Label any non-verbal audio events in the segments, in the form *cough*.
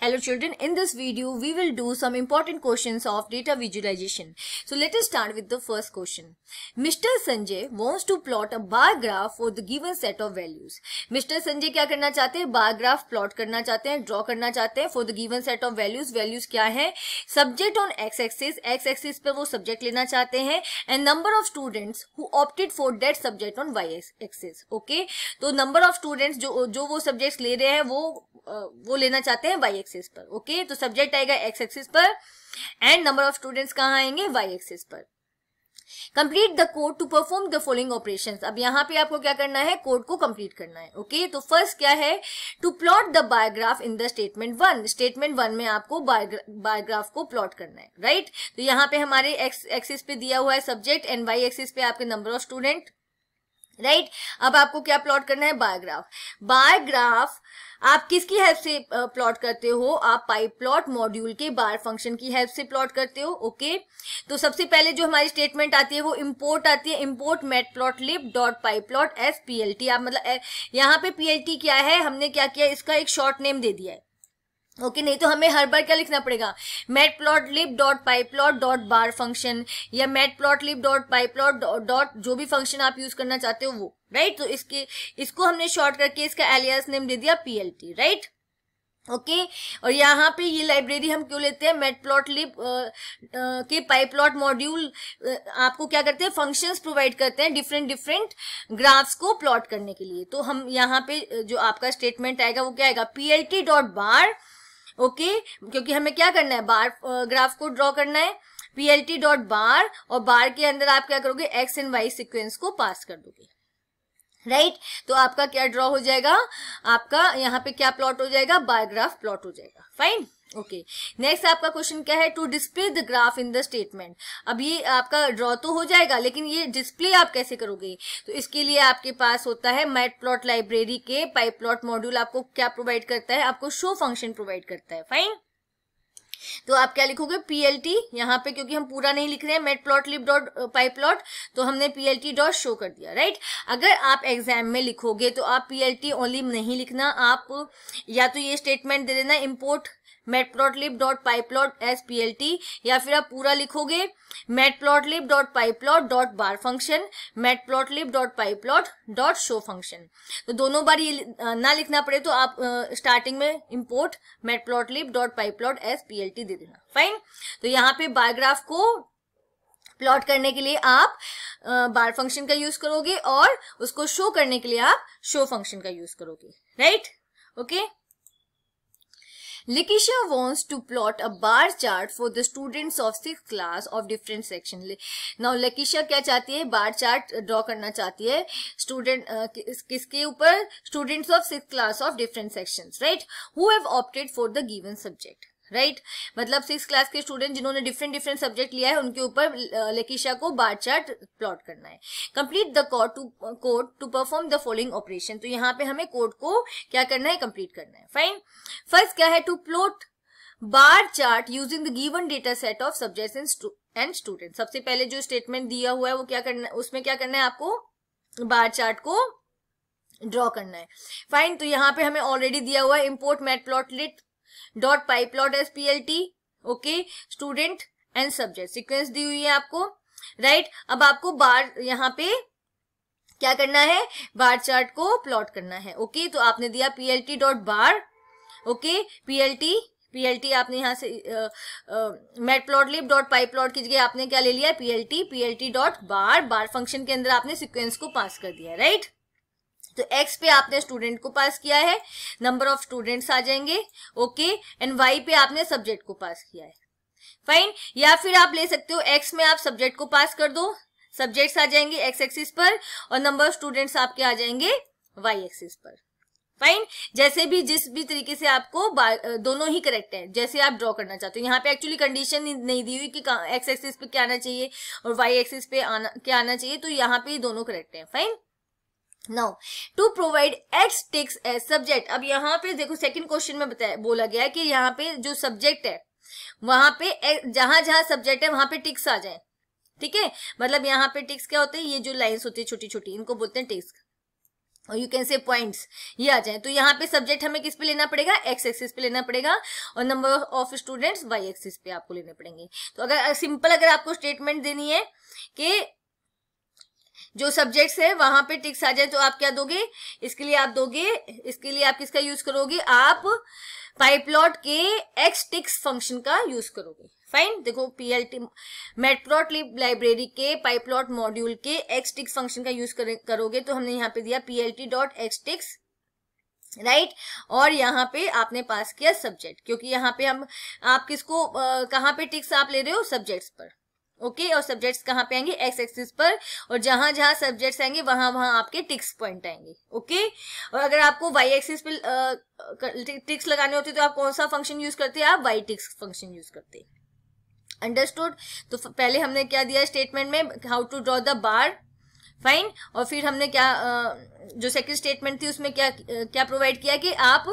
Hello children, in this video we will do some important questions of data visualization. So let us start with the first question. Mr. Sanjay wants to plot a bar graph for the given set of values. Mr. Sanjay kya karna chahte hain bar graph plot karna chahte hain draw karna chahte hain for the given set of values. Values kya है Subject on x axis, x axis pe wo subject lena chahte hain and number of students who opted for that subject on y axis. Okay, to number of students jo jo wo subjects le rahe hain wo वो लेना चाहते हैं y axis. Axis पर okay okay? तो subject आएगा X axis पर and number of students कहाँ आएंगे वाई एक्सिस पर complete the code to perform the following operation अब यहाँ पे आपको क्या करना है कोड को कंप्लीट करना है ओके okay? तो फर्स्ट क्या है to plot the bar graph in the statement one statement one में आपको बायोग्राफ को प्लॉट करना है राइट right? तो यहाँ पे हमारे एक्स एक्सिस पे दिया हुआ है सब्जेक्ट एंड वाई एक्सिस पे आपके number of student right right? अब आपको क्या प्लॉट करना है बायोग्राफ बायोग्राफ आप किसकी हेल्प से प्लॉट करते हो आप पाइप प्लॉट मॉड्यूल के बार फंक्शन की हेल्प से प्लॉट करते हो ओके तो सबसे पहले जो हमारी स्टेटमेंट आती है वो इम्पोर्ट आती है import plot lip dot pyplot as T आप मतलब यहाँ पे पीएलटी क्या है हमने क्या किया इसका एक शॉर्ट नेम दे दिया है ओके okay, नहीं तो हमें हर बार क्या लिखना पड़ेगा plot lip dot pyplot plot dot bar function या plot lip dot pyplot plot dot जो भी फंक्शन आप यूज करना चाहते हो वो राइट right? तो इसके इसको हमने शॉर्ट करके इसका एलियास नेम दे दिया पीएलटी राइट ओके okay? और यहाँ पे ये लाइब्रेरी हम क्यों लेते हैं मेट प्लॉट लिप के पाइपलॉट मॉड्यूल आपको क्या करते हैं फंक्शंस प्रोवाइड करते हैं डिफरेंट डिफरेंट ग्राफ्स को प्लॉट करने के लिए तो हम यहाँ पे जो आपका स्टेटमेंट आएगा वो क्या आएगा पीएलटी डॉट बार ओके क्योंकि हमें क्या करना है बार ग्राफ को ड्रॉ करना है पीएलटी डॉट बार और बार के अंदर आप क्या करोगे एक्स एंड वाई सिक्वेंस को पास कर दोगे राइट right? तो आपका क्या ड्रॉ हो जाएगा आपका यहाँ पे क्या प्लॉट हो जाएगा बायोग्राफ प्लॉट हो जाएगा फाइन ओके नेक्स्ट आपका क्वेश्चन क्या है to display the graph in the statement अब ये आपका ड्रॉ तो हो जाएगा लेकिन ये डिस्प्ले आप कैसे करोगे तो इसके लिए आपके पास होता है मैट प्लॉट लाइब्रेरी के पाइप प्लॉट मॉड्यूल आपको क्या प्रोवाइड करता है आपको शो फंक्शन प्रोवाइड करता है फाइन तो आप क्या लिखोगे पीएलटी यहाँ पे क्योंकि हम पूरा नहीं लिख रहे हैं plot lip dot pyplot तो हमने पीएलटी डॉट शो कर दिया राइट अगर आप एग्जाम में लिखोगे तो आप टी ओनली नहीं लिखना आप या तो ये स्टेटमेंट दे देना import matplotlib dot pyplot as P L T या फिर आप पूरा लिखोगे matplotlib dot pyplot dot bar function matplotlib dot pyplot dot show function तो दोनों बार ये ना लिखना पड़े तो आप स्टार्टिंग में import matplotlib dot pyplot as P L T दे देना फाइन तो यहाँ पे बायोग्राफ को प्लॉट करने के लिए आप बार फंक्शन का यूज करोगे और उसको शो करने के लिए आप शो फंक्शन का यूज करोगे right okay okay? Lakisha wants to plot a bar chart for the students of sixth class of different section. Now Lakisha क्या चाहती है bar chart draw करना चाहती है student uh, किस, किसके ऊपर students of sixth class of different sections, right? Who have opted for the given subject. Right मतलब सिक्स क्लास के स्टूडेंट जिन्होंने डिफरेंट डिफरेंट सब्जेक्ट लिया है उनके ऊपर लकीशा को बार चार्ट प्लॉट करना है complete the code to code to perform the following operation तो यहाँ पे हमें कोड को क्या करना है कंप्लीट करना है फाइन फर्स्ट क्या है to plot bar chart using the given data set of subject and student सबसे पहले जो स्टेटमेंट दिया हुआ है वो क्या करना है उसमें क्या करना है आपको बार चार्ट को ड्रॉ करना है फाइन तो यहाँ पे हमें ऑलरेडी दिया हुआ है import matplotlib dot pyplot as P L T okay student and subject sequence दी हुई है आपको राइट right? अब आपको बार यहाँ पे क्या करना है बार चार्ट को प्लॉट करना है ओके okay? तो आपने दिया PLT dot bar okay PLT PLT आपने यहाँ से plot lip dot pyplot की जगह आपने क्या ले लिया PLT PLT dot bar bar function के अंदर आपने सिक्वेंस को पास कर दिया राइट right? तो एक्स पे आपने स्टूडेंट को पास किया है नंबर ऑफ स्टूडेंट्स आ जाएंगे ओके एंड वाई पे आपने सब्जेक्ट को पास किया है फाइन या फिर आप ले सकते हो एक्स में आप सब्जेक्ट को पास कर दो सब्जेक्ट्स आ जाएंगे एक्स एक्सिस पर और नंबर ऑफ स्टूडेंट्स आपके आ जाएंगे वाई एक्सिस पर फाइन जैसे भी जिस भी तरीके से आपको दोनों ही करेक्ट है जैसे आप ड्रॉ करना चाहते हो यहाँ पे एक्चुअली कंडीशन नहीं दी हुई कि एक्स एक्सिस पे क्या आना चाहिए और वाई एक्सिस पे आना क्या आना चाहिए तो यहाँ पे दोनों करेक्ट है fine now to provide X ticks as subject अब यहाँ पे देखो सेकेंड क्वेश्चन में बताया बोला गया है कि यहाँ पे जो सब्जेक्ट है वहां पे जहां जहां सब्जेक्ट है वहां पे टिक्स आ जाए ठीक है मतलब यहाँ पे टिक्स क्या होते हैं ये जो लाइन्स होती है छोटी छोटी इनको बोलते हैं टिक्स और यू कैन से पॉइंट्स ये आ जाए तो यहाँ पे सब्जेक्ट हमें किस पे लेना पड़ेगा एक्स एक्सिस पे लेना पड़ेगा और number of students Y axis पे आपको लेने पड़ेंगे तो अगर सिंपल अगर आपको स्टेटमेंट देनी है कि जो सब्जेक्ट्स है वहां पे टिक्स आ जाए तो आप क्या दोगे इसके लिए आप दोगे इसके लिए आप किसका यूज करोगे आप पाइपलॉट के एक्स टिक्स फंक्शन का यूज करोगे फाइन देखो पीएलटी मेटप्लॉट लाइब्रेरी के पाइपलॉट मॉड्यूल के एक्स टिक्स फंक्शन का यूज करोगे तो हमने यहाँ पे दिया PLT dot X ticks right और यहाँ पे आपने पास किया सब्जेक्ट क्योंकि यहाँ पे हम आप किसको कहाँ पे टिक्स आप ले रहे हो सब्जेक्ट्स पर ओके okay, और सब्जेक्ट्स कहाँ पे आएंगे एक्स एक्सिस पर और जहां जहां सब्जेक्ट्स आएंगे वहां वहां आपके टिक्स पॉइंट आएंगे ओके okay? और अगर आपको वाई एक्सिस पे टिक्स लगाने होते तो आप कौन सा फंक्शन यूज करते हैं आप वाई टिक्स फंक्शन यूज करते अंडरस्टूड तो पहले हमने क्या दिया स्टेटमेंट में how to draw the bar fine और फिर हमने क्या जो सेकंड स्टेटमेंट थी उसमें क्या क्या प्रोवाइड किया कि आप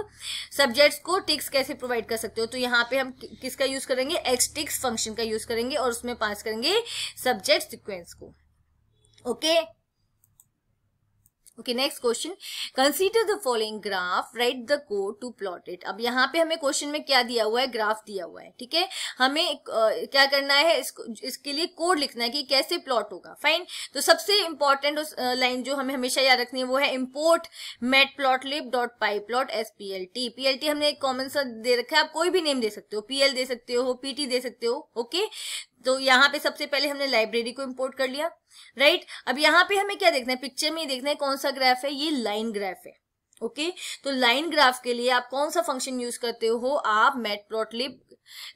सब्जेक्ट्स को टिक्स कैसे प्रोवाइड कर सकते हो तो यहाँ पे हम किसका यूज करेंगे एक्स टिक्स फंक्शन का यूज करेंगे और उसमें पास करेंगे सब्जेक्ट सिक्वेंस को okay okay? Okay next question consider the following graph right the code to plot it अब यहाँ पे हमें क्वेश्चन में क्या दिया हुआ है ग्राफ दिया हुआ है ठीक है हमें uh, क्या करना है इसको इसके लिए कोड लिखना है कि कैसे प्लॉट होगा फाइन तो सबसे इंपॉर्टेंट लाइन जो हमें हमेशा याद रखनी है वो है import plot lip dot pyplot as P L T P L T हमने एक कॉमन सा दे रखा है आप कोई भी नेम दे सकते हो पीएल दे सकते हो पीटी दे सकते हो ओके तो यहाँ पे सबसे पहले हमने लाइब्रेरी को इम्पोर्ट कर लिया राइट right? अब यहाँ पे हमें क्या देखना है पिक्चर में देखना है कौन सा ग्राफ है ये लाइन ग्राफ है ओके okay? तो लाइन ग्राफ के लिए आप कौन सा फंक्शन यूज करते हो आप प्लॉटलिप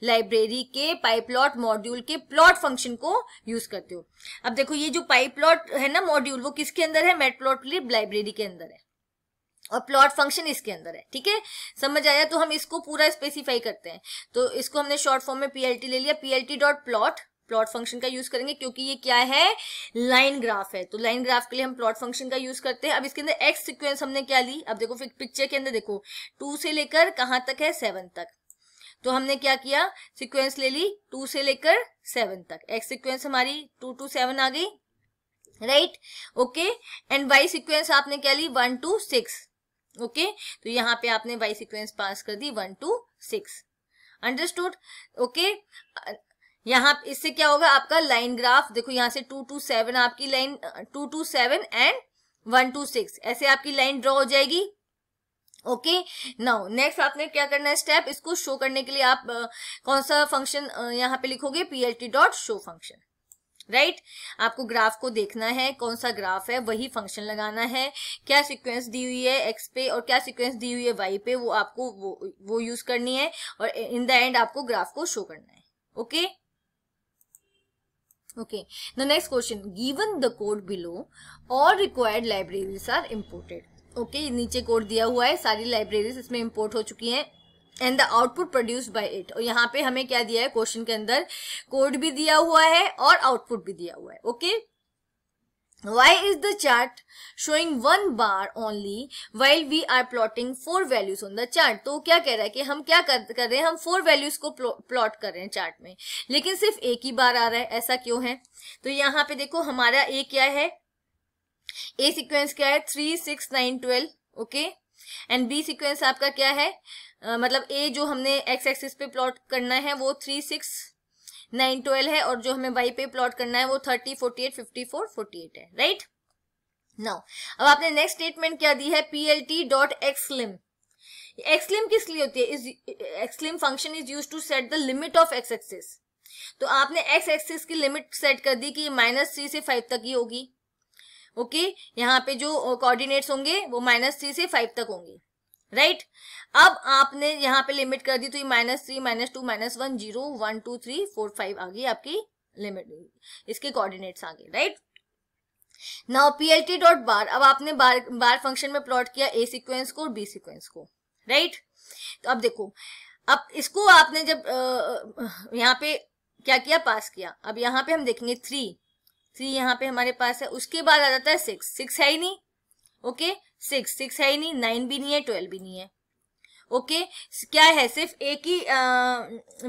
लाइब्रेरी के पाइपलॉट मॉड्यूल के प्लॉट फंक्शन को यूज करते हो अब देखो ये जो पाइपलॉट है ना मॉड्यूल वो किसके अंदर है प्लॉटलिप लाइब्रेरी के अंदर है और प्लॉट फंक्शन इसके अंदर है ठीक है समझ आया तो हम इसको पूरा स्पेसिफाई करते हैं तो इसको हमने शॉर्ट फॉर्म में पीएलटी ले लिया PLT dot plot plot function का यूज करेंगे क्योंकि ये क्या है लाइन ग्राफ है तो लाइन ग्राफ के लिए हम प्लॉट फंक्शन का यूज करते हैं अब इसके अंदर एक्स सिक्वेंस हमने क्या ली अब देखो फिर पिक्चर के अंदर देखो टू से लेकर कहाँ तक है सेवन तक तो हमने क्या किया सिक्वेंस ले ली टू से लेकर सेवन तक एक्स सिक्वेंस हमारी टू टू सेवन आ गई right okay and Y sequence आपने क्या ली वन टू सिक्स ओके तो यहाँ पे आपने वाई सिक्वेंस पास कर दी one two six understood okay यहाँ इससे क्या होगा आपका लाइन ग्राफ देखो यहाँ से टू टू सेवन आपकी line two two seven and one two six ऐसे आपकी लाइन ड्रॉ हो जाएगी ओके नाउ नेक्स्ट आपने क्या करना है स्टेप इसको शो करने के लिए आप uh, कौन सा फंक्शन यहाँ पे लिखोगे PLT dot show function right right? आपको ग्राफ को देखना है कौन सा ग्राफ है वही फंक्शन लगाना है क्या सीक्वेंस दी हुई है एक्स पे और क्या सीक्वेंस दी हुई है वाई पे वो आपको वो वो यूज करनी है और इन द एंड आपको ग्राफ को शो करना है okay okay the next question given the code below all required libraries are imported okay नीचे कोड दिया हुआ है सारी लाइब्रेरीज इसमें इम्पोर्ट हो चुकी हैं and the output produce by it और यहाँ पे हमें क्या दिया है क्वेश्चन के अंदर कोड भी दिया हुआ है और आउटपुट भी दिया हुआ है okay Why is the chart showing one bar only while we are plotting four values on the chart? तो क्या कह रहा है कि हम क्या कर, कर रहे हैं हम फोर वैल्यूज को प्लॉट कर रहे हैं चार्ट में लेकिन सिर्फ एक ही बार आ रहा है ऐसा क्यों है तो यहाँ पे देखो हमारा ए क्या है ए सिक्वेंस क्या है three six nine twelve okay and B sequence आपका क्या है आ, मतलब ए जो हमने एक्स एक्सिस पे प्लॉट करना है वो थ्री सिक्स नाइन ट्वेल्व है और जो हमें वाई पे प्लॉट करना है वो thirty forty eight fifty four forty eight है राइट नाउ अब आपने नेक्स्ट स्टेटमेंट क्या दी है P L T dot xlim xlim किस लिए होती है X xlim function is use to set the limit of X axis तो आपने एक्स एक्सिस की लिमिट सेट कर दी कि माइनस थ्री से फाइव तक ही होगी ओके okay? यहाँ पे जो कोऑर्डिनेट्स होंगे वो माइनस थ्री से फाइव तक होंगे राइट अब आपने यहाँ पे लिमिट कर दी तो ये minus three minus two minus one zero one two three four five आ गई आपकी लिमिट इसके कोऑर्डिनेट्स आ गए right now PLT dot bar अब आपने बार बार फंक्शन में प्लॉट किया ए सीक्वेंस को और बी सीक्वेंस को राइट तो अब देखो अब इसको आपने जब यहाँ पे क्या किया पास किया अब यहाँ पे हम देखेंगे थ्री थ्री यहाँ पे हमारे पास है उसके बाद आ जाता है सिक्स सिक्स है ही नहीं ओके सिक्स सिक्स है ही नहीं नाइन भी नहीं है ट्वेल्व भी नहीं है ओके okay, क्या है सिर्फ एक ही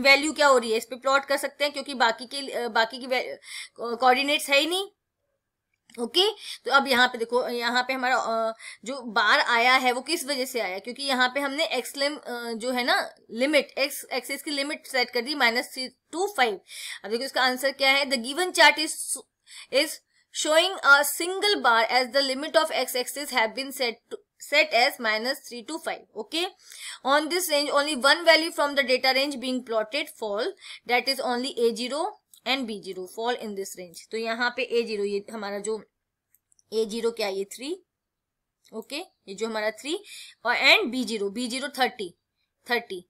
वैल्यू क्या हो रही है इस पर प्लॉट कर सकते हैं क्योंकि बाकी के बाकी की कोऑर्डिनेट्स है ही नहीं ओके okay? तो अब यहाँ पे देखो यहाँ पे हमारा आ, जो बार आया है वो किस वजह से आया क्योंकि यहाँ पे हमने एक्स लिम जो है ना लिमिट एक्स एक्सेस की लिमिट सेट कर दी माइनस टू फाइव अब देखो इसका आंसर क्या है the given chart is is showing a single bar as the limit of x-axis have been set to set as minus 3 to 5 okay on this range only one value from the data range being plotted fall that is only a0 and b0 fall in this range to yahan pe a0 ye hamara jo a0 kya ye 3 okay? ye jo hamara 3 aur and b0 b0 30 30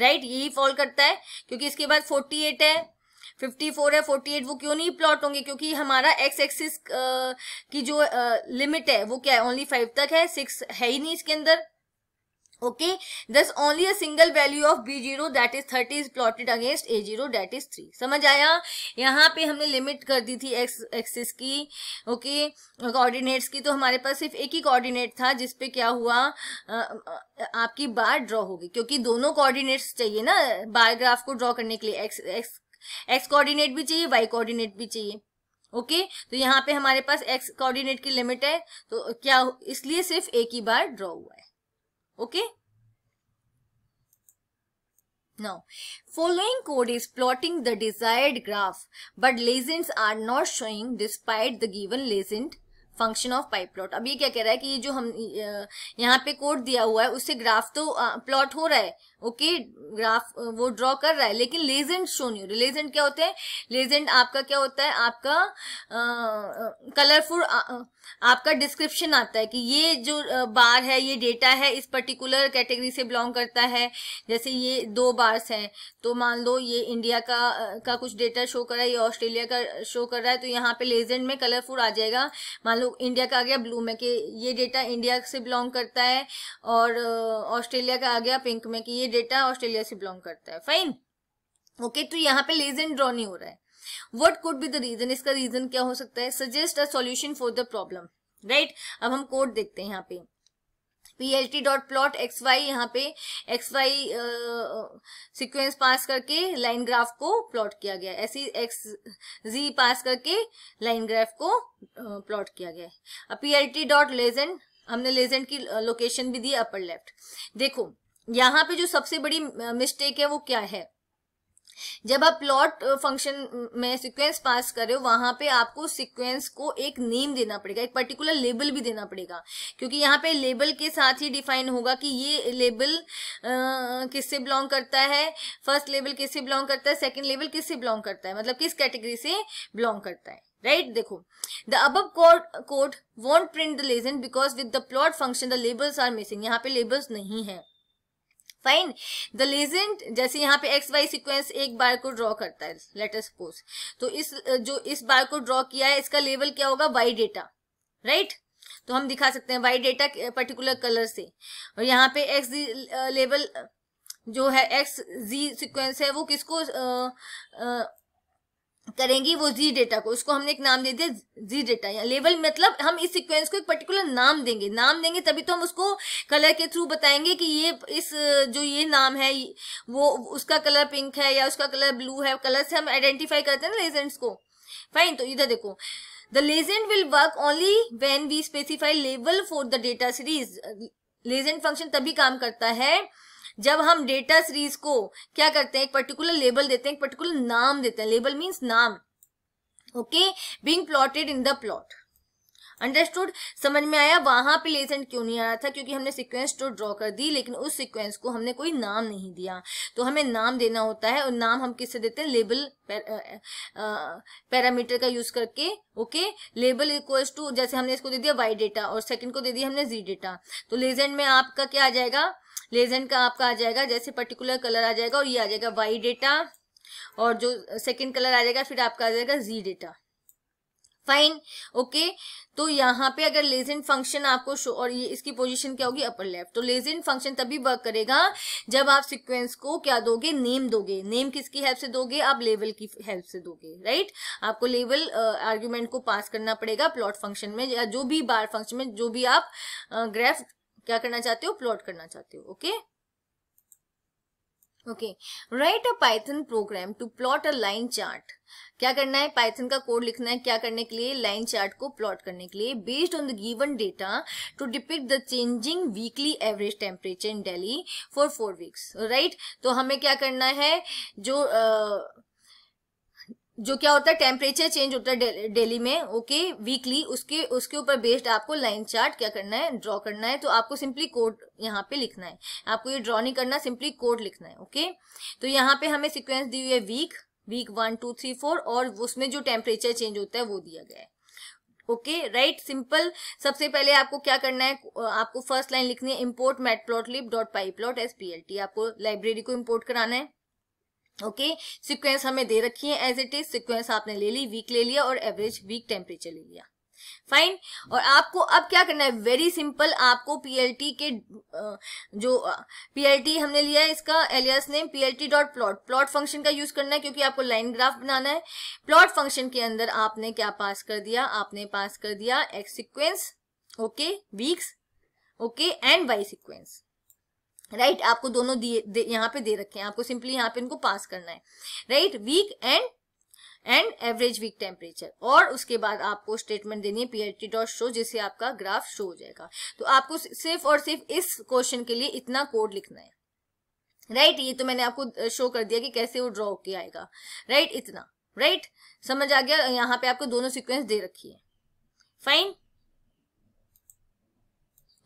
right right? यही fall करता है क्योंकि इसके बाद 48 है 54 है 48 वो क्यों नहीं प्लॉट होंगे क्योंकि हमारा एक्स एक्सिस की जो लिमिट है वो क्या है ओनली फाइव तक है सिक्स है ही नहीं इसके अंदर okay this only a single value of B zero that is thirty is plotted against A zero that is three समझ आया यहाँ पे हमने लिमिट कर दी थी एक्स एक्सिस की ओके okay, कोऑर्डिनेट्स की तो हमारे पास सिर्फ एक ही कोऑर्डिनेट था जिस पे क्या हुआ आ, आपकी बार ड्रॉ होगी क्योंकि दोनों कोऑर्डिनेट्स चाहिए ना बार ग्राफ को ड्रॉ करने के लिए एक्स एक्स एक्स कोऑर्डिनेट भी चाहिए वाई कोऑर्डिनेट भी चाहिए ओके okay? तो यहाँ पे हमारे पास एक्स कोऑर्डिनेट की लिमिट है तो क्या इसलिए सिर्फ एक ही बार ड्रॉ हुआ है okay now following code is plotting the desired graph but legends are not showing despite the given legend function of pyplot अब ये क्या कह रहा है कि ये जो हम यहाँ पे कोड दिया हुआ है उससे ग्राफ तो प्लॉट हो रहा है ओके ग्राफ वो ड्रॉ कर रहा है लेकिन लेजेंड शो नहीं हो रहा लेजेंड क्या होते हैं लेजेंड आपका क्या होता है आपका कलरफुल आपका डिस्क्रिप्शन आता है कि ये जो बार है ये डेटा है इस पर्टिकुलर कैटेगरी से बिलोंग करता है जैसे ये दो बार्स हैं तो मान लो ये इंडिया का का कुछ डेटा शो कर रहा है ये ऑस्ट्रेलिया का शो कर रहा है तो यहाँ पे लेजेंड में कलरफुल आ जाएगा मान लो इंडिया का आ गया ब्लू में कि ये डेटा इंडिया से बिलोंग करता है और ऑस्ट्रेलिया का आ गया पिंक में कि ये डेटा ऑस्ट्रेलिया से बिलोंग करता है फाइन ओके okay, तो यहाँ पे लेज एंड ड्रॉ नहीं हो रहा है what could be the reason इसका रीजन क्या हो सकता है suggest a solution for the problem right अब हम कोड देखते हैं यहाँ पे P L T dot plot X Y यहाँ पे एक्स वाई सिक्वेंस पास करके लाइन ग्राफ को प्लॉट किया गया ऐसी एक्स जी पास करके लाइन ग्राफ को प्लॉट किया गया है P L T dot legend हमने लेजेंड की लोकेशन भी दी अपर लेफ्ट देखो यहाँ पे जो सबसे बड़ी मिस्टेक है वो क्या है जब आप प्लॉट फंक्शन में सीक्वेंस पास कर रहे हो वहां पे आपको सीक्वेंस को एक नेम देना पड़ेगा एक पर्टिकुलर लेबल भी देना पड़ेगा क्योंकि यहाँ पे लेबल के साथ ही डिफाइन होगा कि ये लेबल किससे बिलोंग करता है फर्स्ट लेबल किससे बिलोंग करता है सेकेंड लेबल किससे बिलोंग करता है मतलब किस कैटेगरी से बिलोंग करता है राइट right? देखो द अब code code won't print the legend because with the plot function the labels are missing यहाँ पे लेबल्स नहीं है फाइन द लेजेंड जैसे यहाँ पे एक्स वाई सिक्वेंस एक बार को ड्रॉ करता है लेटेस्ट पोज तो इस जो इस बार को ड्रॉ किया है इसका लेवल क्या होगा वाई डेटा राइट तो हम दिखा सकते हैं वाई डेटा पर्टिकुलर कलर से और यहाँ पे एक्स लेवल uh, जो है एक्स जी सिक्वेंस है वो किसको आ, uh, आ, uh, करेंगी वो जी डेटा को उसको हमने एक नाम दे दिया जी डेटा या लेवल मतलब हम इस सीक्वेंस को एक पर्टिकुलर नाम देंगे नाम देंगे तभी तो हम उसको कलर के थ्रू बताएंगे कि ये इस जो ये नाम है वो उसका कलर पिंक है या उसका कलर ब्लू है कलर से हम आइडेंटिफाई करते हैं ना लेजेंड्स को फाइन तो इधर देखो the legend will work only when we specify लेवल for the data series legend function तभी काम करता है जब हम डेटा सीरीज को क्या करते हैं एक पर्टिकुलर लेबल देते हैं एक पर्टिकुलर नाम देते हैं लेबल मीन्स नाम okay being plotted in the plot understood समझ में आया वहां पे लेसेंट क्यों नहीं आ रहा था क्योंकि हमने सीक्वेंस तो ड्रॉ कर दी लेकिन उस सीक्वेंस को हमने कोई नाम नहीं दिया तो हमें नाम देना होता है और नाम हम किससे देते हैं लेबल पैरामीटर का यूज करके ओके लेबल इक्वल्स टू जैसे हमने इसको दे दिया वाई डेटा और सेकंड को दे दिया हमने जी डेटा तो लेजेंट में आपका क्या आ जाएगा लेजेंड का आपका आ जाएगा जैसे पर्टिकुलर कलर आ जाएगा और ये आ जाएगा वाई डेटा और जो सेकंड कलर आ जाएगा फिर आपका आ जाएगा जी डेटा फाइन ओके okay, तो यहाँ पे अगर लेजेंड फंक्शन आपको शो और ये इसकी पोजीशन क्या होगी अपर लेफ्ट तो लेजेंड फंक्शन तभी वर्क करेगा जब आप सीक्वेंस को क्या दोगे नेम दोगे नेम किसकी हेल्प से दोगे आप लेवल की हेल्प से दोगे राइट आपको लेवल आर्ग्यूमेंट को पास करना पड़ेगा प्लॉट फंक्शन में या जो भी बार फंक्शन में जो भी आप ग्राफ क्या करना चाहते हो प्लॉट करना चाहते हो okay okay right a Python program to plot a line chart क्या करना है पाइथन का कोड लिखना है क्या करने के लिए लाइन चार्ट को प्लॉट करने के लिए based on the given data to depict the changing weekly average temperature in daily for four weeks right तो हमें क्या करना है जो uh, जो क्या होता है टेम्परेचर चेंज होता है डेली में ओके okay, वीकली उसके उसके ऊपर बेस्ड आपको लाइन चार्ट क्या करना है ड्रॉ करना है तो आपको सिंपली कोड यहाँ पे लिखना है आपको ये ड्रॉ नहीं करना सिंपली कोड लिखना है ओके okay? तो यहाँ पे हमें सिक्वेंस दी हुई है week week one two three four और उसमें जो टेम्परेचर चेंज होता है वो दिया गया है ओके राइट सिंपल सबसे पहले आपको क्या करना है आपको फर्स्ट लाइन लिखनी है import plot lip dot pyplot as P L T आपको लाइब्रेरी को इम्पोर्ट कराना है ओके okay, सीक्वेंस हमें दे रखी है एज इट इज सीक्वेंस आपने ले ली वीक ले लिया और एवरेज वीक टेम्परेचर ले लिया फाइन और आपको अब क्या करना है वेरी सिंपल आपको पीएलटी के जो पीएलटी हमने लिया है इसका alias name PLT dot plot plot function का यूज करना है क्योंकि आपको लाइन ग्राफ बनाना है प्लॉट फंक्शन के अंदर आपने क्या पास कर दिया आपने पास कर दिया X sequence okay weeks okay and Y sequence right right? आपको दोनों दिए यहाँ पे दे रखे हैं आपको सिंपली यहाँ पे इनको पास करना है right week and and average week temperature और उसके बाद आपको स्टेटमेंट देनी है पीएचटी डॉट शो जिससे आपका ग्राफ शो हो जाएगा तो आपको सिर्फ और सिर्फ इस क्वेश्चन के लिए इतना कोड लिखना है राइट right? ये तो मैंने आपको शो कर दिया कि कैसे वो ड्रॉ होके आएगा राइट right? इतना राइट right? समझ आ गया यहाँ पे आपको दोनों सिक्वेंस दे रखी है fine